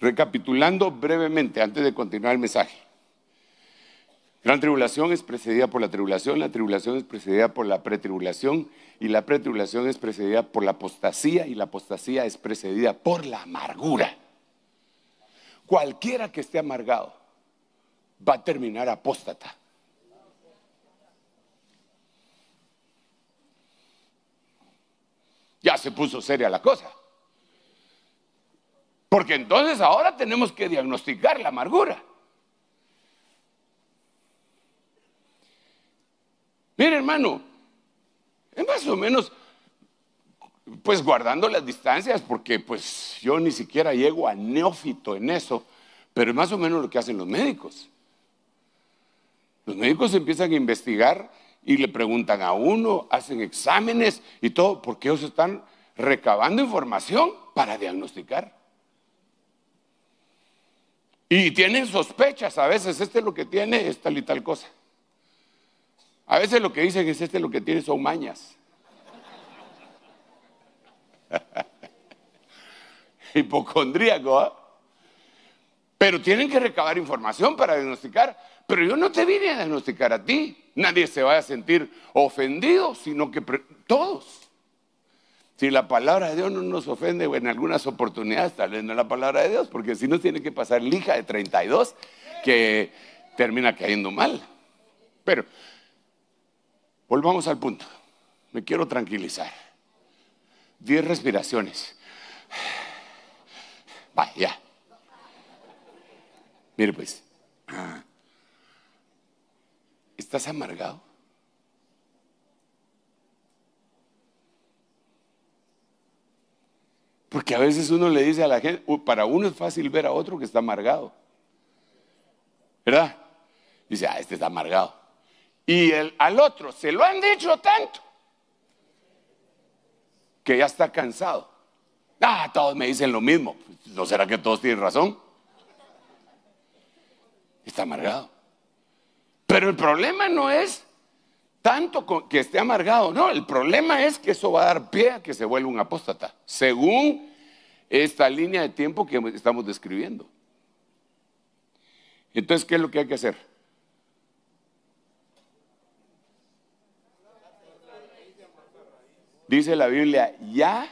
recapitulando brevemente antes de continuar el mensaje. La tribulación es precedida por la tribulación, la tribulación es precedida por la pretribulación y la pretribulación es precedida por la apostasía y la apostasía es precedida por la amargura. Cualquiera que esté amargado va a terminar apóstata. Ya se puso seria la cosa. Porque entonces ahora tenemos que diagnosticar la amargura. Mire, hermano, es más o menos, pues guardando las distancias, porque pues yo ni siquiera llego a neófito en eso, pero es más o menos lo que hacen los médicos. Los médicos empiezan a investigar y le preguntan a uno, hacen exámenes y todo, porque ellos están recabando información para diagnosticar. Y tienen sospechas, a veces este es lo que tiene, es tal y tal cosa. A veces lo que dicen es este lo que tiene son mañas. [LAUGHS] Hipocondríaco, ¿ah? Pero tienen que recabar información para diagnosticar. Pero yo no te vine a diagnosticar a ti. Nadie se va a sentir ofendido, sino que todos. Si la palabra de Dios no nos ofende, o en algunas oportunidades tal vez no la palabra de Dios, porque si no tiene que pasar lija de 32 que termina cayendo mal. Pero Volvamos al punto. Me quiero tranquilizar. Diez respiraciones. va ya. Mire pues. ¿Estás amargado? Porque a veces uno le dice a la gente, para uno es fácil ver a otro que está amargado. ¿Verdad? Dice, ah, este está amargado y el, al otro se lo han dicho tanto que ya está cansado. Ah, todos me dicen lo mismo. ¿No será que todos tienen razón? Está amargado. Pero el problema no es tanto que esté amargado, no, el problema es que eso va a dar pie a que se vuelva un apóstata, según esta línea de tiempo que estamos describiendo. Entonces, ¿qué es lo que hay que hacer? Dice la Biblia, ya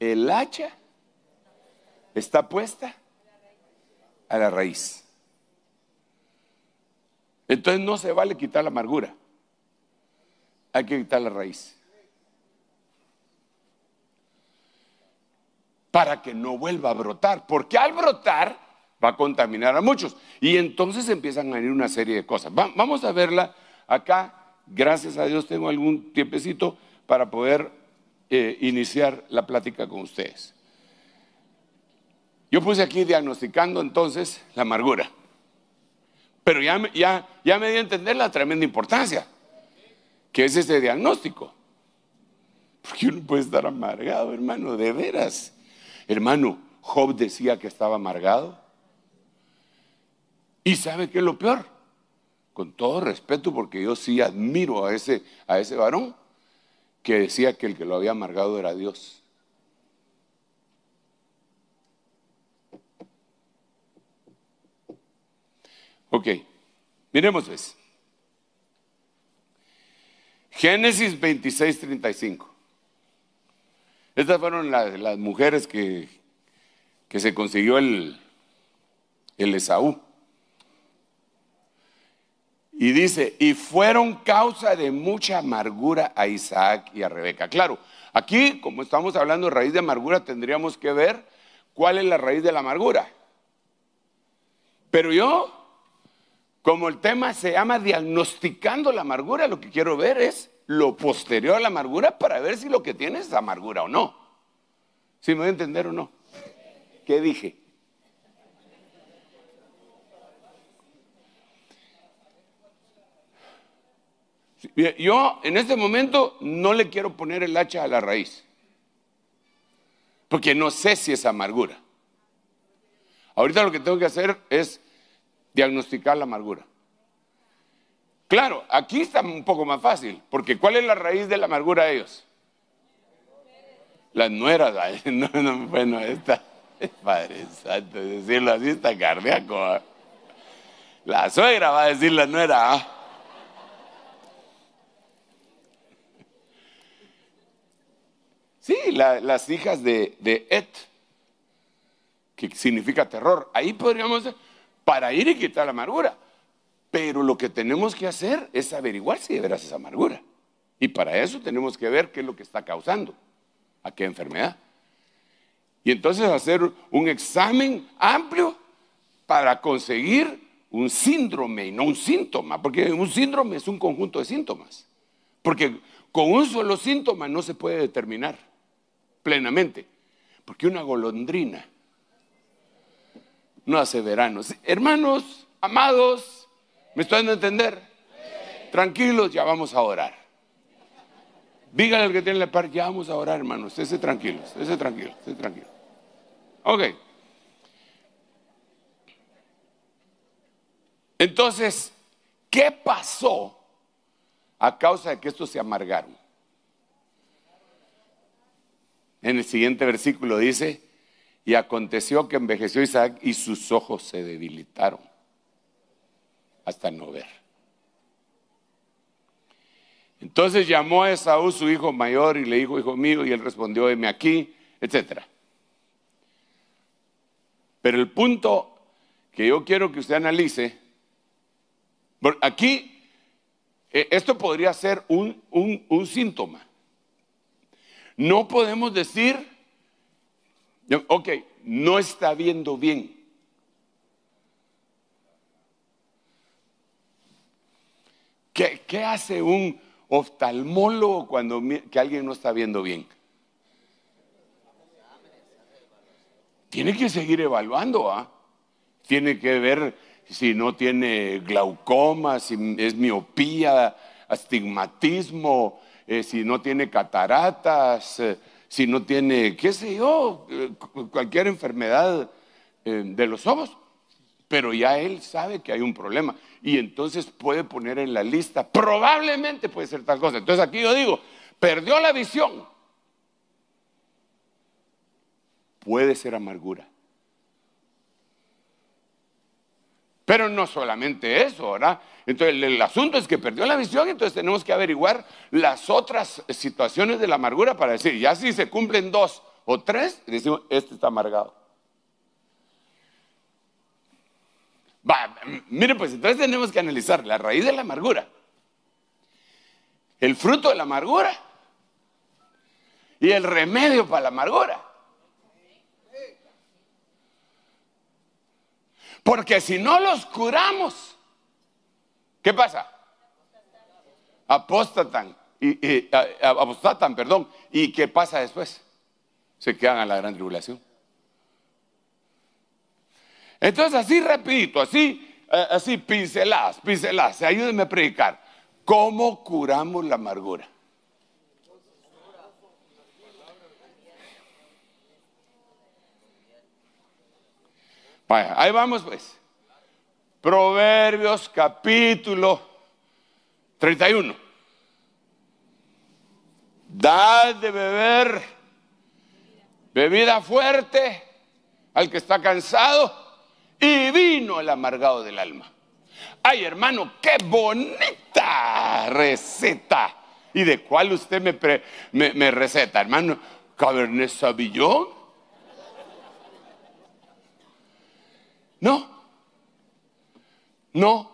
el hacha está puesta a la raíz. Entonces no se vale quitar la amargura. Hay que quitar la raíz. Para que no vuelva a brotar. Porque al brotar va a contaminar a muchos. Y entonces empiezan a venir una serie de cosas. vamos a verla acá. Gracias a Dios tengo algún tiempecito para poder eh, iniciar la plática con ustedes. Yo puse aquí diagnosticando entonces la amargura, pero ya, ya, ya me di a entender la tremenda importancia que es ese diagnóstico. Porque uno puede estar amargado, hermano, de veras. Hermano, Job decía que estaba amargado. ¿Y sabe qué es lo peor? Con todo respeto, porque yo sí admiro a ese, a ese varón que decía que el que lo había amargado era Dios. Ok, miremos pues. Génesis 26, 35. Estas fueron las, mujeres que, que se consiguió el, el Esaú. Y dice, y fueron causa de mucha amargura a Isaac y a Rebeca. Claro, aquí, como estamos hablando de raíz de amargura, tendríamos que ver cuál es la raíz de la amargura. Pero yo, como el tema se llama diagnosticando la amargura, lo que quiero ver es lo posterior a la amargura para ver si lo que tienes es amargura o no. Si me voy a entender o no? ¿Qué dije? Yo en este momento no le quiero poner el hacha a la raíz, porque no sé si es amargura. Ahorita lo que tengo que hacer es diagnosticar la amargura. Claro, aquí está un poco más fácil, porque ¿cuál es la raíz de la amargura de ellos? Las nueras, bueno, [LAUGHS] bueno, esta Padre Santo, decirlo así está cardíaco. ¿eh? La suegra va a decir la nuera, ¿ah? Sí, las hijas de, Et, que significa terror. Ahí podríamos, para ir y quitar la amargura. Pero lo que tenemos que hacer es averiguar si de veras es amargura. Y para eso tenemos que ver qué es lo que está causando, a qué enfermedad. Y entonces hacer un examen amplio para conseguir un síndrome y no un síntoma, porque un síndrome es un conjunto de síntomas. Porque con un solo síntoma no se puede determinar plenamente. Porque una golondrina no hace verano. Hermanos, amados, ¿me estoy dando a entender? Tranquilos, ya vamos a orar. Díganle al que tiene la par, ya vamos a orar, hermanos. Ese tranquilo, ese tranquilo, ese tranquilo. Ok. Entonces, ¿qué pasó a causa de que estos se amargaron? En el siguiente versículo dice, y aconteció que envejeció Isaac y sus ojos se debilitaron hasta no ver. Entonces llamó a Esaú su hijo mayor y le dijo, hijo mío, y él respondió, heme aquí, etc. Pero el punto que yo quiero que usted analice, aquí, eh, esto podría ser un síntoma. No podemos decir, ok, no está viendo bien. ¿Qué, hace un oftalmólogo cuando que alguien no está viendo bien? Tiene que seguir evaluando, ¿ah? Tiene que ver si no tiene glaucoma, si es miopía, astigmatismo, eh, si no tiene cataratas, eh, si no tiene, qué sé yo, eh, cualquier enfermedad de los ojos. Pero ya él sabe que hay un problema y entonces puede poner en la lista, probablemente puede ser tal cosa. Entonces aquí yo digo, perdió la visión. Puede ser amargura. Pero no solamente eso, ¿verdad? Entonces, el, asunto es que perdió la visión, entonces tenemos que averiguar las otras situaciones de la amargura para decir, ya si se cumplen dos o tres, decimos, este está amargado. Va, miren, pues entonces tenemos que analizar la raíz de la amargura, el fruto de la amargura y el remedio para la amargura. Porque si no los curamos, ¿qué pasa? Apostatan. Y, apostatan, perdón. ¿Y qué pasa después? Se quedan a la gran tribulación. Entonces, así repito, así, eh, así pinceladas, pinceladas, ayúdenme a predicar. ¿Cómo curamos la amargura? ahí vamos pues. Proverbios capítulo 31. Dad de beber bebida fuerte al que está cansado y vino el amargado del alma. Ay, hermano, qué bonita receta. ¿Y de cuál usted me, me, me receta, hermano? Cabernet Sauvignon No, no,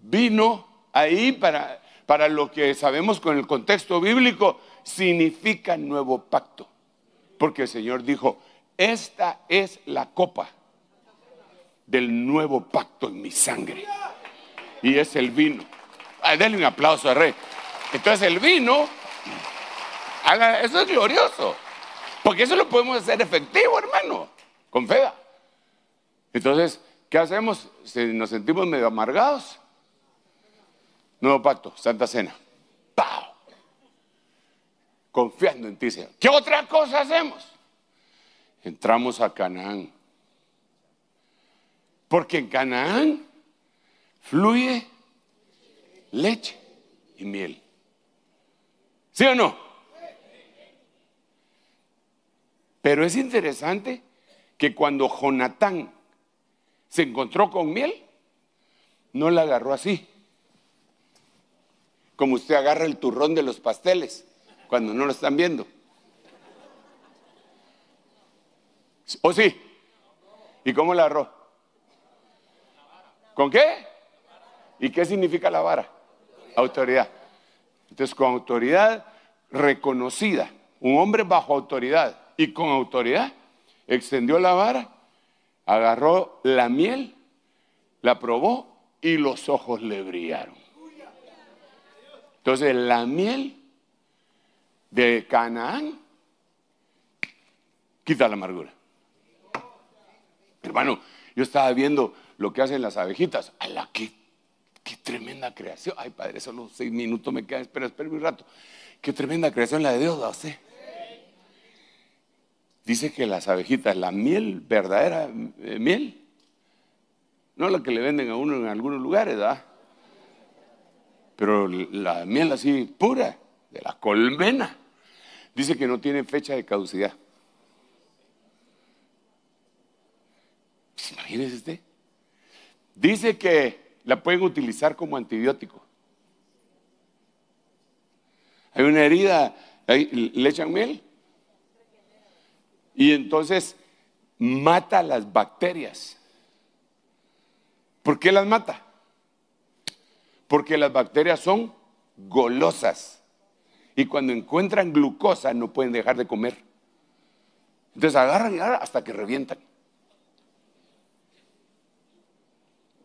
vino ahí para, para lo que sabemos con el contexto bíblico, significa nuevo pacto. Porque el Señor dijo, esta es la copa del nuevo pacto en mi sangre. Y es el vino. Dale denle un aplauso al rey. Entonces el vino, eso es glorioso. Porque eso lo podemos hacer efectivo, hermano, con feda. Entonces, ¿qué hacemos? Si nos sentimos medio amargados. Nuevo pacto, Santa Cena. ¡Pau! Confiando en ti, Señor. ¿Qué otra cosa hacemos? Entramos a Canaán. Porque en Canaán fluye leche y miel. ¿Sí o no? Pero es interesante que cuando Jonatán se encontró con miel, no la agarró así, como usted agarra el turrón de los pasteles cuando no lo están viendo. ¿O sí? ¿Y cómo la agarró? ¿Con qué? ¿Y qué significa la vara? Autoridad. Entonces, con autoridad reconocida, un hombre bajo autoridad y con autoridad, extendió la vara agarró la miel, la probó y los ojos le brillaron. Entonces la miel de Canaán quita la amargura. Hermano, yo estaba viendo lo que hacen las abejitas. ¡Hala, qué, tremenda creación! Ay, padre, solo seis minutos me quedan. Espera, espera un rato. Qué tremenda creación la de Dios, ¿eh? Dice que las abejitas, la miel, verdadera eh, miel, no la que le venden a uno en algunos lugares, ¿verdad? Pero la miel así pura, de la colmena, dice que no tiene fecha de caducidad. Pues imagínese este? Dice que la pueden utilizar como antibiótico. Hay una herida, le echan miel, y entonces mata las bacterias. ¿Por qué las mata? Porque las bacterias son golosas. Y cuando encuentran glucosa no pueden dejar de comer. Entonces agarran y agarran hasta que revientan.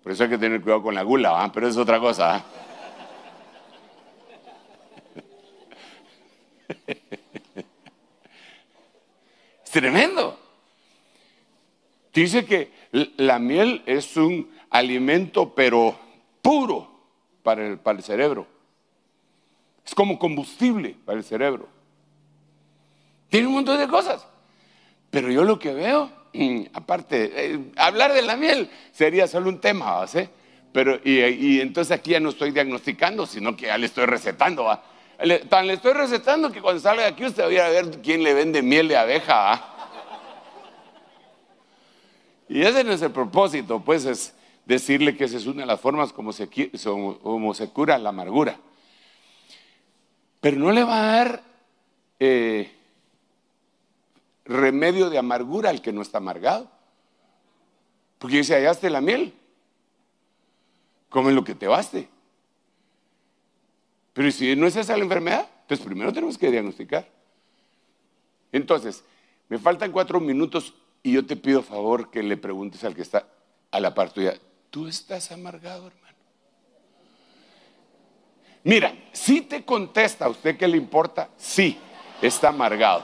Por eso hay que tener cuidado con la gula, pero es otra cosa. [LAUGHS] tremendo. Dice que la miel es un alimento, pero puro para el, para el cerebro. Es como combustible para el cerebro. Tiene un montón de cosas. Pero yo lo que veo, [CLEARS THROAT] aparte, eh, hablar de la miel sería solo un tema, ¿sí? Pero, y, entonces aquí ya no estoy diagnosticando, sino que ya le estoy recetando. ¿va? tan le estoy recetando que cuando salga de aquí usted va a ver quién le vende miel de abeja. ¿ah? Y ese no es el propósito, pues es decirle que esa es una de las formas como se, como se cura la amargura. Pero no le va a dar eh, remedio de amargura al que no está amargado. Porque dice, hallaste la miel, come lo que te baste. Pero si no es esa la enfermedad, entonces primero tenemos que diagnosticar. Entonces, me faltan cuatro minutos y yo te pido favor que le preguntes al que está a la parte tuya, ¿tú estás amargado, hermano? Mira, si te contesta a usted que le importa, sí, está amargado.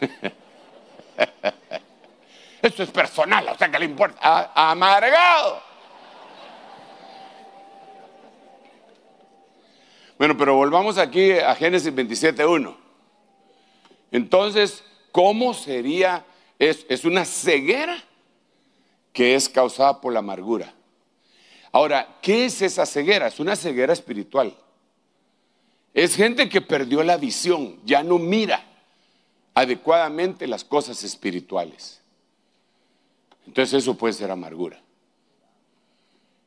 [LAUGHS] Esto es personal, o sea que le importa. amargado. Bueno, pero volvamos aquí a Génesis 27.1. Entonces, ¿cómo sería? Es, es una ceguera que es causada por la amargura. Ahora, ¿qué es esa ceguera? Es una ceguera espiritual. Es gente que perdió la visión, ya no mira adecuadamente las cosas espirituales. Entonces eso puede ser amargura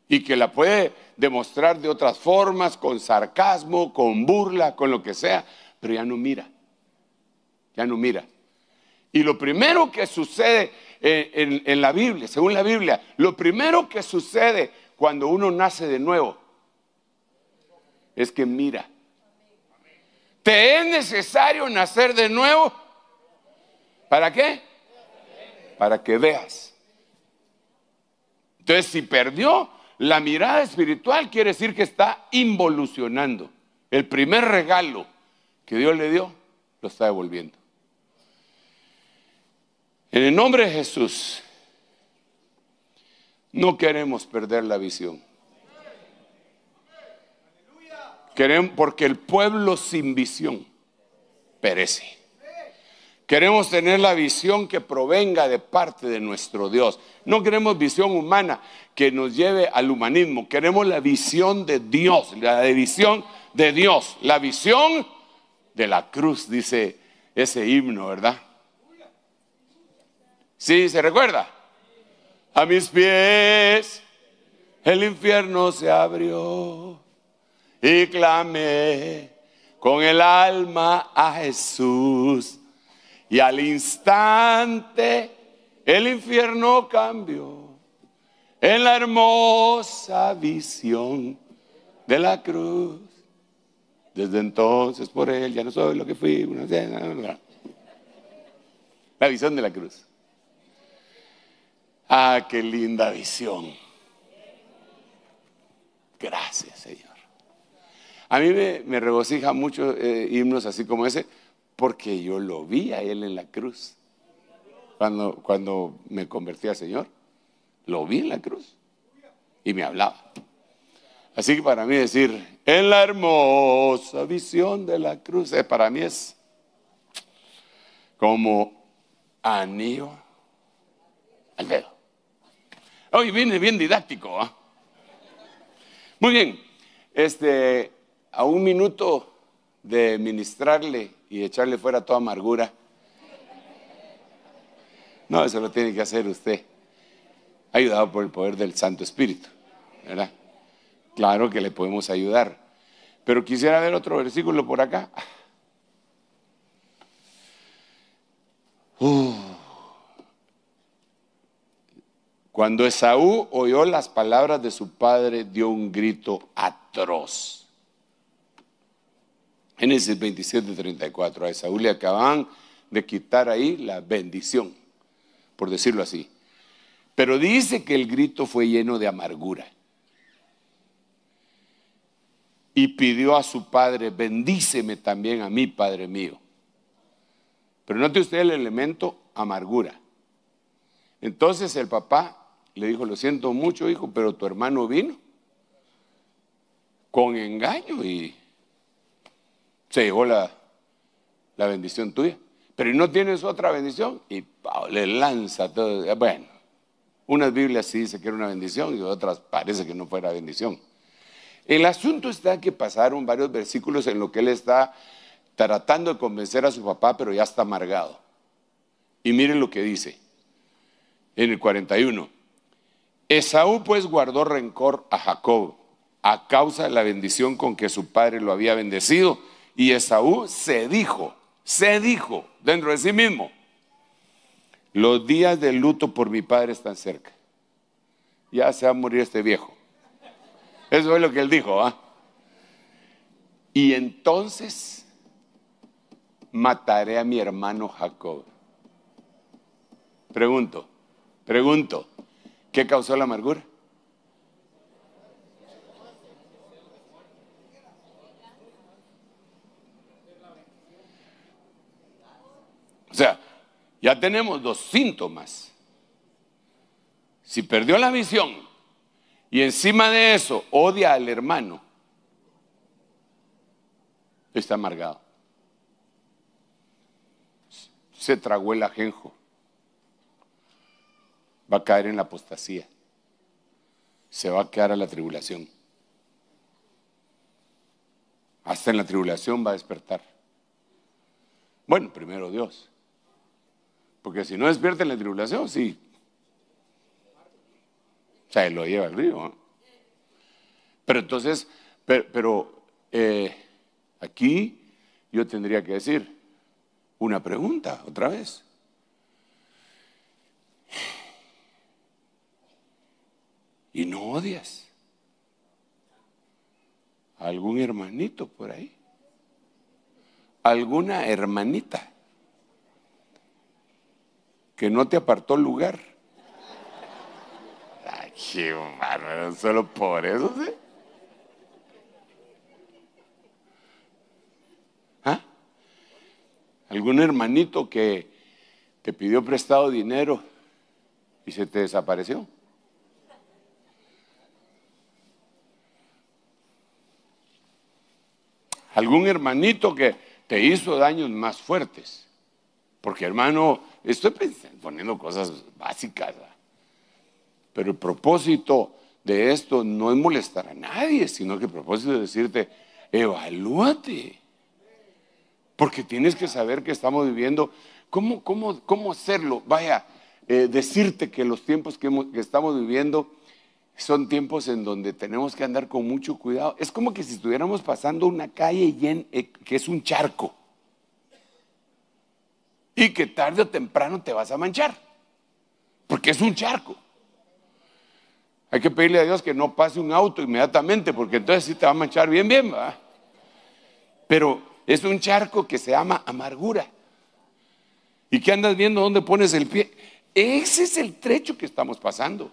y que la puede demostrar de otras formas, con sarcasmo, con burla, con lo que sea, pero ya no mira, ya no mira. Y lo primero que sucede eh, en, la Biblia, según la Biblia, lo primero que sucede cuando uno nace de nuevo es que mira. ¿Te es necesario nacer de nuevo? ¿Para qué? Para que veas. Entonces, si perdió la mirada espiritual quiere decir que está involucionando. El primer regalo que Dios le dio, lo está devolviendo. En el nombre de Jesús, no queremos perder la visión. Queremos, porque el pueblo sin visión perece. Queremos tener la visión que provenga de parte de nuestro Dios. No queremos visión humana que nos lleve al humanismo. Queremos la visión de Dios, la visión de Dios, la visión de la cruz, dice ese himno, ¿verdad? Sí, ¿se recuerda? A mis pies el infierno se abrió y clamé con el alma a Jesús y al instante el infierno cambió en la hermosa visión de la cruz. Desde entonces por él ya no soy lo que fui. La visión de la cruz. Ah, qué linda visión. Gracias, Señor. A mí me, regocija mucho eh, himnos así como ese, porque yo lo vi a Él en la cruz. Cuando, cuando me convertí al Señor, lo vi en la cruz y me hablaba. Así que para mí decir, en la hermosa visión de la cruz, eh, para mí es como anillo al dedo. Hoy viene bien didáctico. ¿ah? Muy bien, este, a un minuto de ministrarle y echarle fuera toda amargura. No, eso lo tiene que hacer usted, ayudado por el poder del Santo Espíritu, ¿verdad? Claro que le podemos ayudar, pero quisiera ver otro versículo por acá. Uh. Cuando Esaú oyó las palabras de su padre, dio un grito atroz. Génesis 27, 34. A Esaú le acaban de quitar ahí la bendición, por decirlo así. Pero dice que el grito fue lleno de amargura. Y pidió a su padre, bendíceme también a mí, padre mío. Pero note usted el elemento amargura. Entonces el papá le dijo, lo siento mucho, hijo, pero tu hermano vino con engaño y se llegó la, bendición tuya. Pero no tienes otra bendición y le lanza todo. Bueno, unas Biblias sí dice que era una bendición y otras parece que no fuera bendición. El asunto está que pasaron varios versículos en lo que él está tratando de convencer a su papá, pero ya está amargado. Y miren lo que dice en el 41. Esaú pues guardó rencor a Jacob a causa de la bendición con que su padre lo había bendecido y Esaú se dijo, se dijo dentro de sí mismo, los días de luto por mi padre están cerca. Ya se va a morir este viejo. Eso es lo que él dijo. ¿ah? Y entonces mataré a mi hermano Jacob. Pregunto, pregunto, ¿qué causó la amargura? O sea, ya tenemos dos síntomas. Si perdió la visión y encima de eso odia al hermano, está amargado. Se tragó el ajenjo. Va a caer en la apostasía. Se va a quedar a la tribulación. Hasta en la tribulación va a despertar. Bueno, primero Dios. Porque si no despierta en la tribulación, sí. O sea, lo lleva al río. Pero entonces, pero, eh, aquí yo tendría que decir una pregunta otra vez. Y no odias algún hermanito por ahí, alguna hermanita que no te apartó lugar. Ay, solo por eso, ¿sí? ¿Ah? ¿Algún hermanito que te pidió prestado dinero y se te desapareció? algún hermanito que te hizo daños más fuertes. Porque hermano, Estoy poniendo cosas básicas, pero el propósito de esto no es molestar a nadie, sino que el propósito es decirte, evalúate, porque tienes que saber que estamos viviendo, ¿cómo, cómo, hacerlo? Vaya, eh, decirte que los tiempos que, estamos viviendo son tiempos en donde tenemos que andar con mucho cuidado. Es como que si estuviéramos pasando una calle llena, eh, que es un charco y que tarde o temprano te vas a manchar, porque es un charco. Hay que pedirle a Dios que no pase un auto inmediatamente, porque entonces sí te va a manchar bien, bien, Pero es un charco que se llama amargura. ¿Y que andas viendo dónde pones el pie? Ese es el trecho que estamos pasando.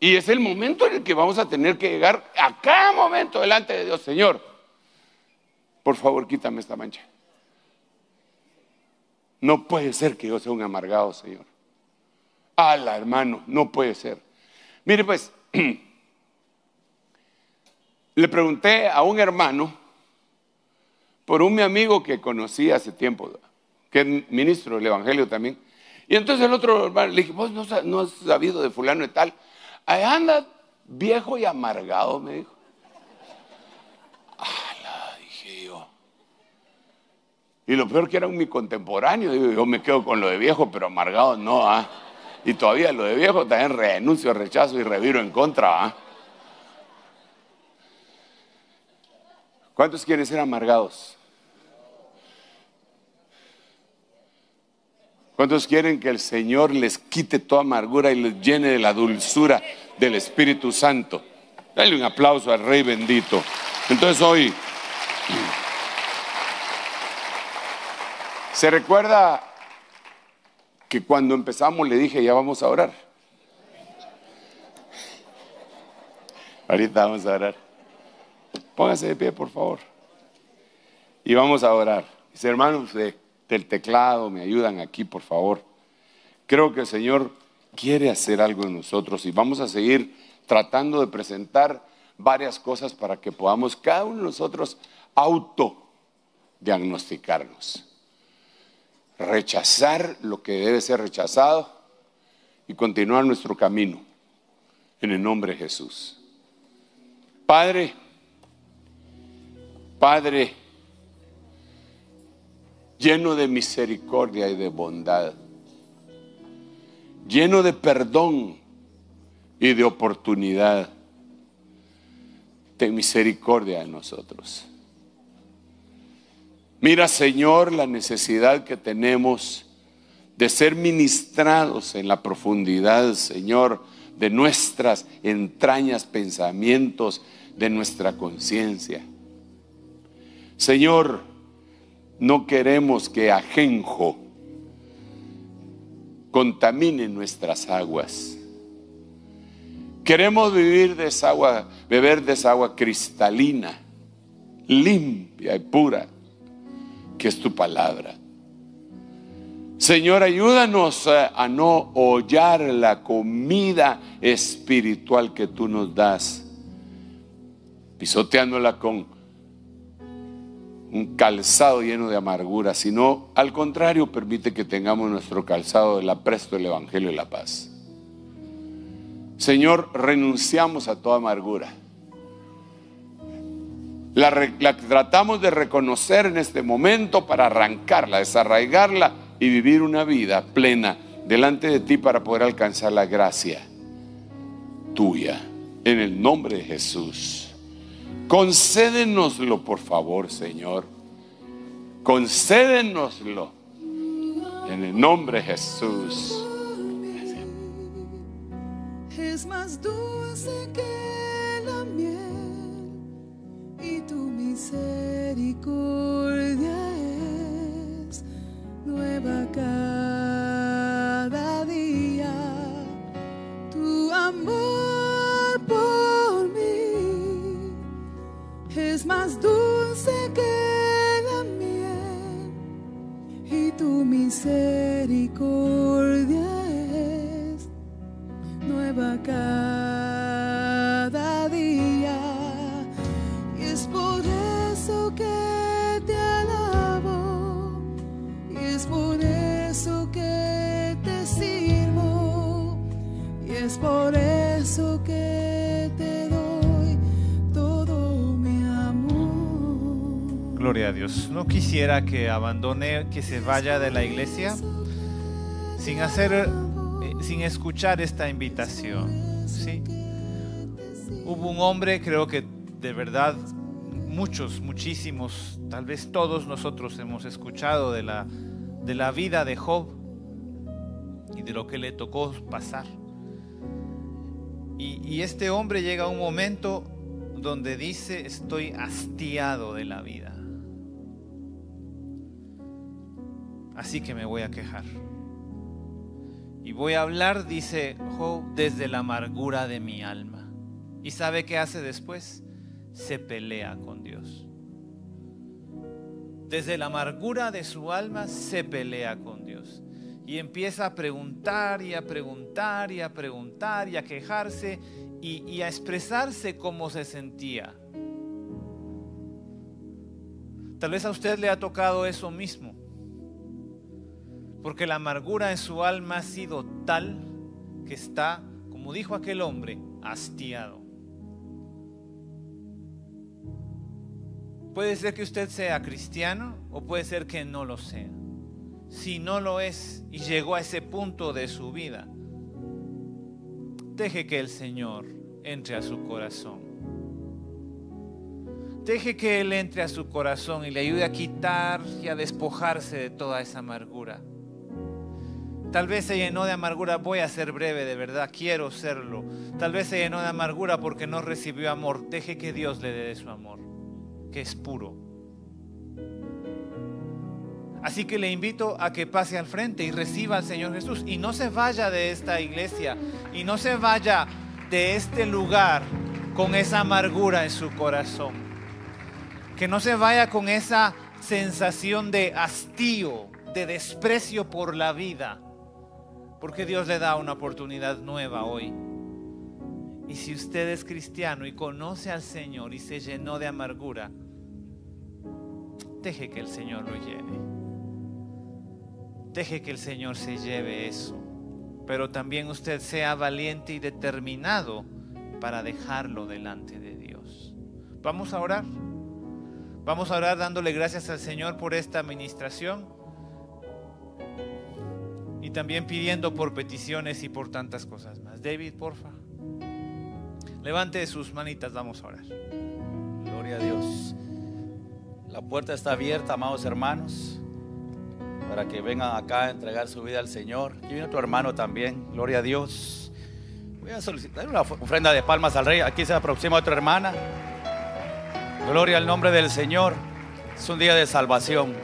Y es el momento en el que vamos a tener que llegar a cada momento delante de Dios, Señor. Por favor, quítame esta mancha. No puede ser que yo sea un amargado, Señor. Ala, hermano, no puede ser. Mire, pues, [CLEARS THROAT] le pregunté a un hermano por un mi amigo que conocí hace tiempo, que es ministro del Evangelio también. Y entonces el otro hermano le dije, vos no, has sabido de fulano y tal. anda viejo y amargado, me dijo. Y lo peor que eran mi contemporáneo, digo, yo me quedo con lo de viejo, pero amargado no, ¿ah? Y todavía lo de viejo también renuncio, rechazo y reviro en contra, ¿ah? ¿Cuántos quieren ser amargados? ¿Cuántos quieren que el Señor les quite toda amargura y les llene de la dulzura del Espíritu Santo? Dale un aplauso al Rey bendito. Entonces hoy ¿Se recuerda que cuando empezamos le dije, ya vamos a orar? Ahorita vamos a orar. Póngase de pie, por favor. Y vamos a orar. Mis hermanos del teclado, me ayudan aquí, por favor. Creo que el Señor quiere hacer algo en nosotros y vamos a seguir tratando de presentar varias cosas para que podamos cada uno de nosotros autodiagnosticarnos rechazar lo que debe ser rechazado y continuar nuestro camino en el nombre de Jesús. Padre, Padre, lleno de misericordia y de bondad, lleno de perdón y de oportunidad, ten misericordia de nosotros. Mira, Señor, la necesidad que tenemos de ser ministrados en la profundidad, Señor, de nuestras entrañas, pensamientos, de nuestra conciencia. Señor, no queremos que ajenjo contamine nuestras aguas. Queremos vivir de esa agua beber de esa agua cristalina, limpia y pura que es tu palabra. Señor, ayúdanos a, no hollar la comida espiritual que tú nos das, pisoteándola con un calzado lleno de amargura, sino al contrario, permite que tengamos nuestro calzado del apresto del Evangelio y la paz. Señor, renunciamos a toda amargura. La, tratamos de reconocer en este momento para arrancarla, desarraigarla y vivir una vida plena delante de ti para poder alcanzar la gracia tuya. En el nombre de Jesús. Concédenoslo, por favor, Señor. Concédenoslo. En el nombre de Jesús. Es más dulce que la y tu misericordia es nueva cada día. Tu amor por mí es más dulce que la miel y tu misericordia es nueva cada por eso que te doy todo mi amor. Gloria a Dios. No quisiera que abandone, que se vaya de la iglesia sin hacer, eh, sin escuchar esta invitación. Hubo un hombre, creo que de verdad muchos, muchísimos, tal vez todos nosotros hemos escuchado de la, de la vida de Job y de lo que le tocó pasar. Y, este hombre llega a un momento donde dice, estoy hastiado de la vida. Así que me voy a quejar. Y voy a hablar, dice Job, desde la amargura de mi alma. ¿Y sabe qué hace después? Se pelea con Dios. Desde la amargura de su alma se pelea con Dios. Y empieza a preguntar y a preguntar y a preguntar y a quejarse y, a expresarse cómo se sentía. Tal vez a usted le ha tocado eso mismo, porque la amargura en su alma ha sido tal que está, como dijo aquel hombre, hastiado. Puede ser que usted sea cristiano o puede ser que no lo sea si no lo es y llegó a ese punto de su vida, deje que el Señor entre a su corazón. Deje que Él entre a su corazón y le ayude a quitar y a despojarse de toda esa amargura. Tal vez se llenó de amargura, voy a ser breve, de verdad, quiero serlo. Tal vez se llenó de amargura porque no recibió amor. Deje que Dios le dé su amor, que es puro. Así que le invito a que pase al frente y reciba al Señor Jesús y no se vaya de esta iglesia y no se vaya de este lugar con esa amargura en su corazón. Que no se vaya con esa sensación de hastío, de desprecio por la vida, porque Dios le da una oportunidad nueva hoy. Y si usted es cristiano y conoce al Señor y se llenó de amargura, deje que el Señor lo llene. Deje que el Señor se lleve eso. Pero también usted sea valiente y determinado para dejarlo delante de Dios. Vamos a orar. Vamos a orar dándole gracias al Señor por esta administración y también pidiendo por peticiones y por tantas cosas más. David, porfa. Levante sus manitas, vamos a orar. Gloria a Dios. La puerta está abierta, amados hermanos para que vengan acá a entregar su vida al Señor. Aquí viene tu hermano también, gloria a Dios. Voy a solicitar una ofrenda de palmas al rey. Aquí se aproxima otra hermana. Gloria al nombre del Señor. Es un día de salvación.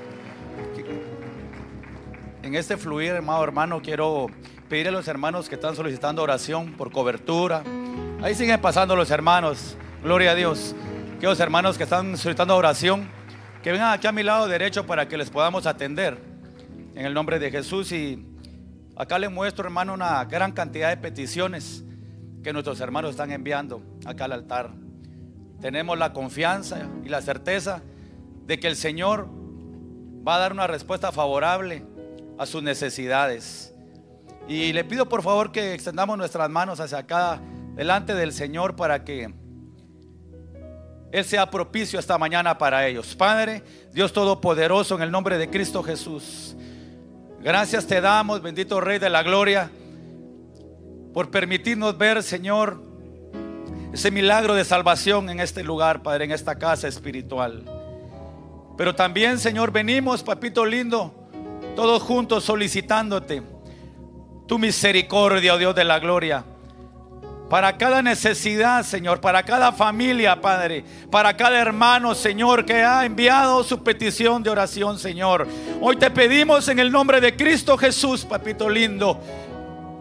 En este fluir, hermano, hermano, quiero pedir a los hermanos que están solicitando oración por cobertura. Ahí siguen pasando los hermanos. Gloria a Dios. Que hermanos que están solicitando oración, que vengan aquí a mi lado derecho para que les podamos atender en el nombre de Jesús. Y acá les muestro, hermano, una gran cantidad de peticiones que nuestros hermanos están enviando acá al altar. Tenemos la confianza y la certeza de que el Señor va a dar una respuesta favorable a sus necesidades. Y le pido por favor que extendamos nuestras manos hacia acá, delante del Señor, para que Él sea propicio esta mañana para ellos. Padre, Dios Todopoderoso, en el nombre de Cristo Jesús. Gracias te damos, bendito Rey de la Gloria, por permitirnos ver, Señor, ese milagro de salvación en este lugar, Padre, en esta casa espiritual. Pero también, Señor, venimos, papito lindo, todos juntos solicitándote tu misericordia, oh Dios de la Gloria para cada necesidad, Señor, para cada familia, Padre, para cada hermano, Señor, que ha enviado su petición de oración, Señor. Hoy te pedimos en el nombre de Cristo Jesús, Papito lindo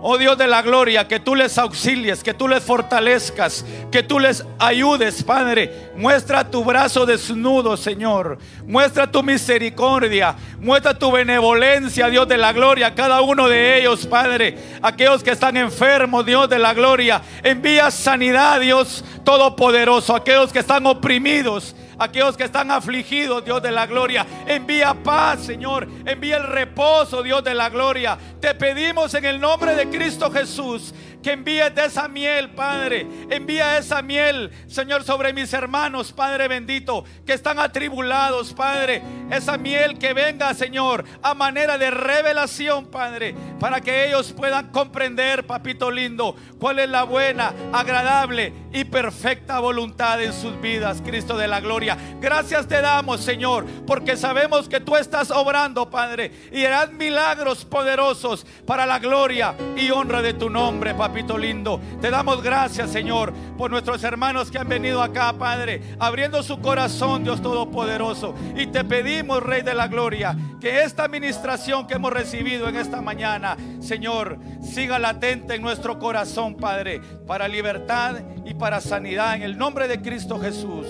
Oh Dios de la gloria, que tú les auxilies, que tú les fortalezcas, que tú les ayudes, Padre. Muestra tu brazo desnudo, Señor. Muestra tu misericordia. Muestra tu benevolencia, Dios de la gloria, a cada uno de ellos, Padre. Aquellos que están enfermos, Dios de la gloria. Envía sanidad, Dios Todopoderoso. Aquellos que están oprimidos aquellos que están afligidos, Dios de la gloria. Envía paz, Señor. Envía el reposo, Dios de la gloria. Te pedimos en el nombre de Cristo Jesús que envíes de esa miel, Padre. Envía esa miel, Señor, sobre mis hermanos, Padre bendito, que están atribulados, Padre. Esa miel que venga, Señor, a manera de revelación, Padre, para que ellos puedan comprender, papito lindo, cuál es la buena, agradable y perfecta voluntad en sus vidas, Cristo de la gloria. Gracias te damos, Señor, porque sabemos que tú estás obrando, Padre, y harás milagros poderosos para la gloria y honra de tu nombre, Padre lindo. Te damos gracias, Señor, por nuestros hermanos que han venido acá, Padre, abriendo su corazón, Dios Todopoderoso. Y te pedimos, Rey de la Gloria, que esta administración que hemos recibido en esta mañana, Señor, siga latente en nuestro corazón, Padre, para libertad y para sanidad. En el nombre de Cristo Jesús.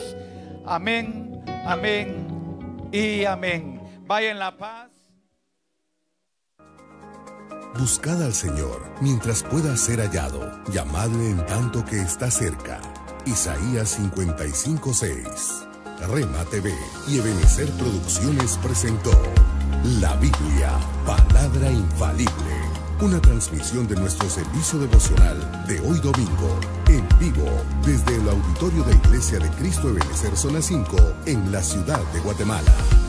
Amén, amén y amén. Vaya en la paz. Buscad al Señor mientras pueda ser hallado, llamadle en tanto que está cerca. Isaías 55:6. Rema TV y Ebenecer Producciones presentó La Biblia, palabra infalible. Una transmisión de nuestro servicio devocional de hoy domingo, en vivo, desde el auditorio de Iglesia de Cristo Ebenecer Zona 5, en la ciudad de Guatemala.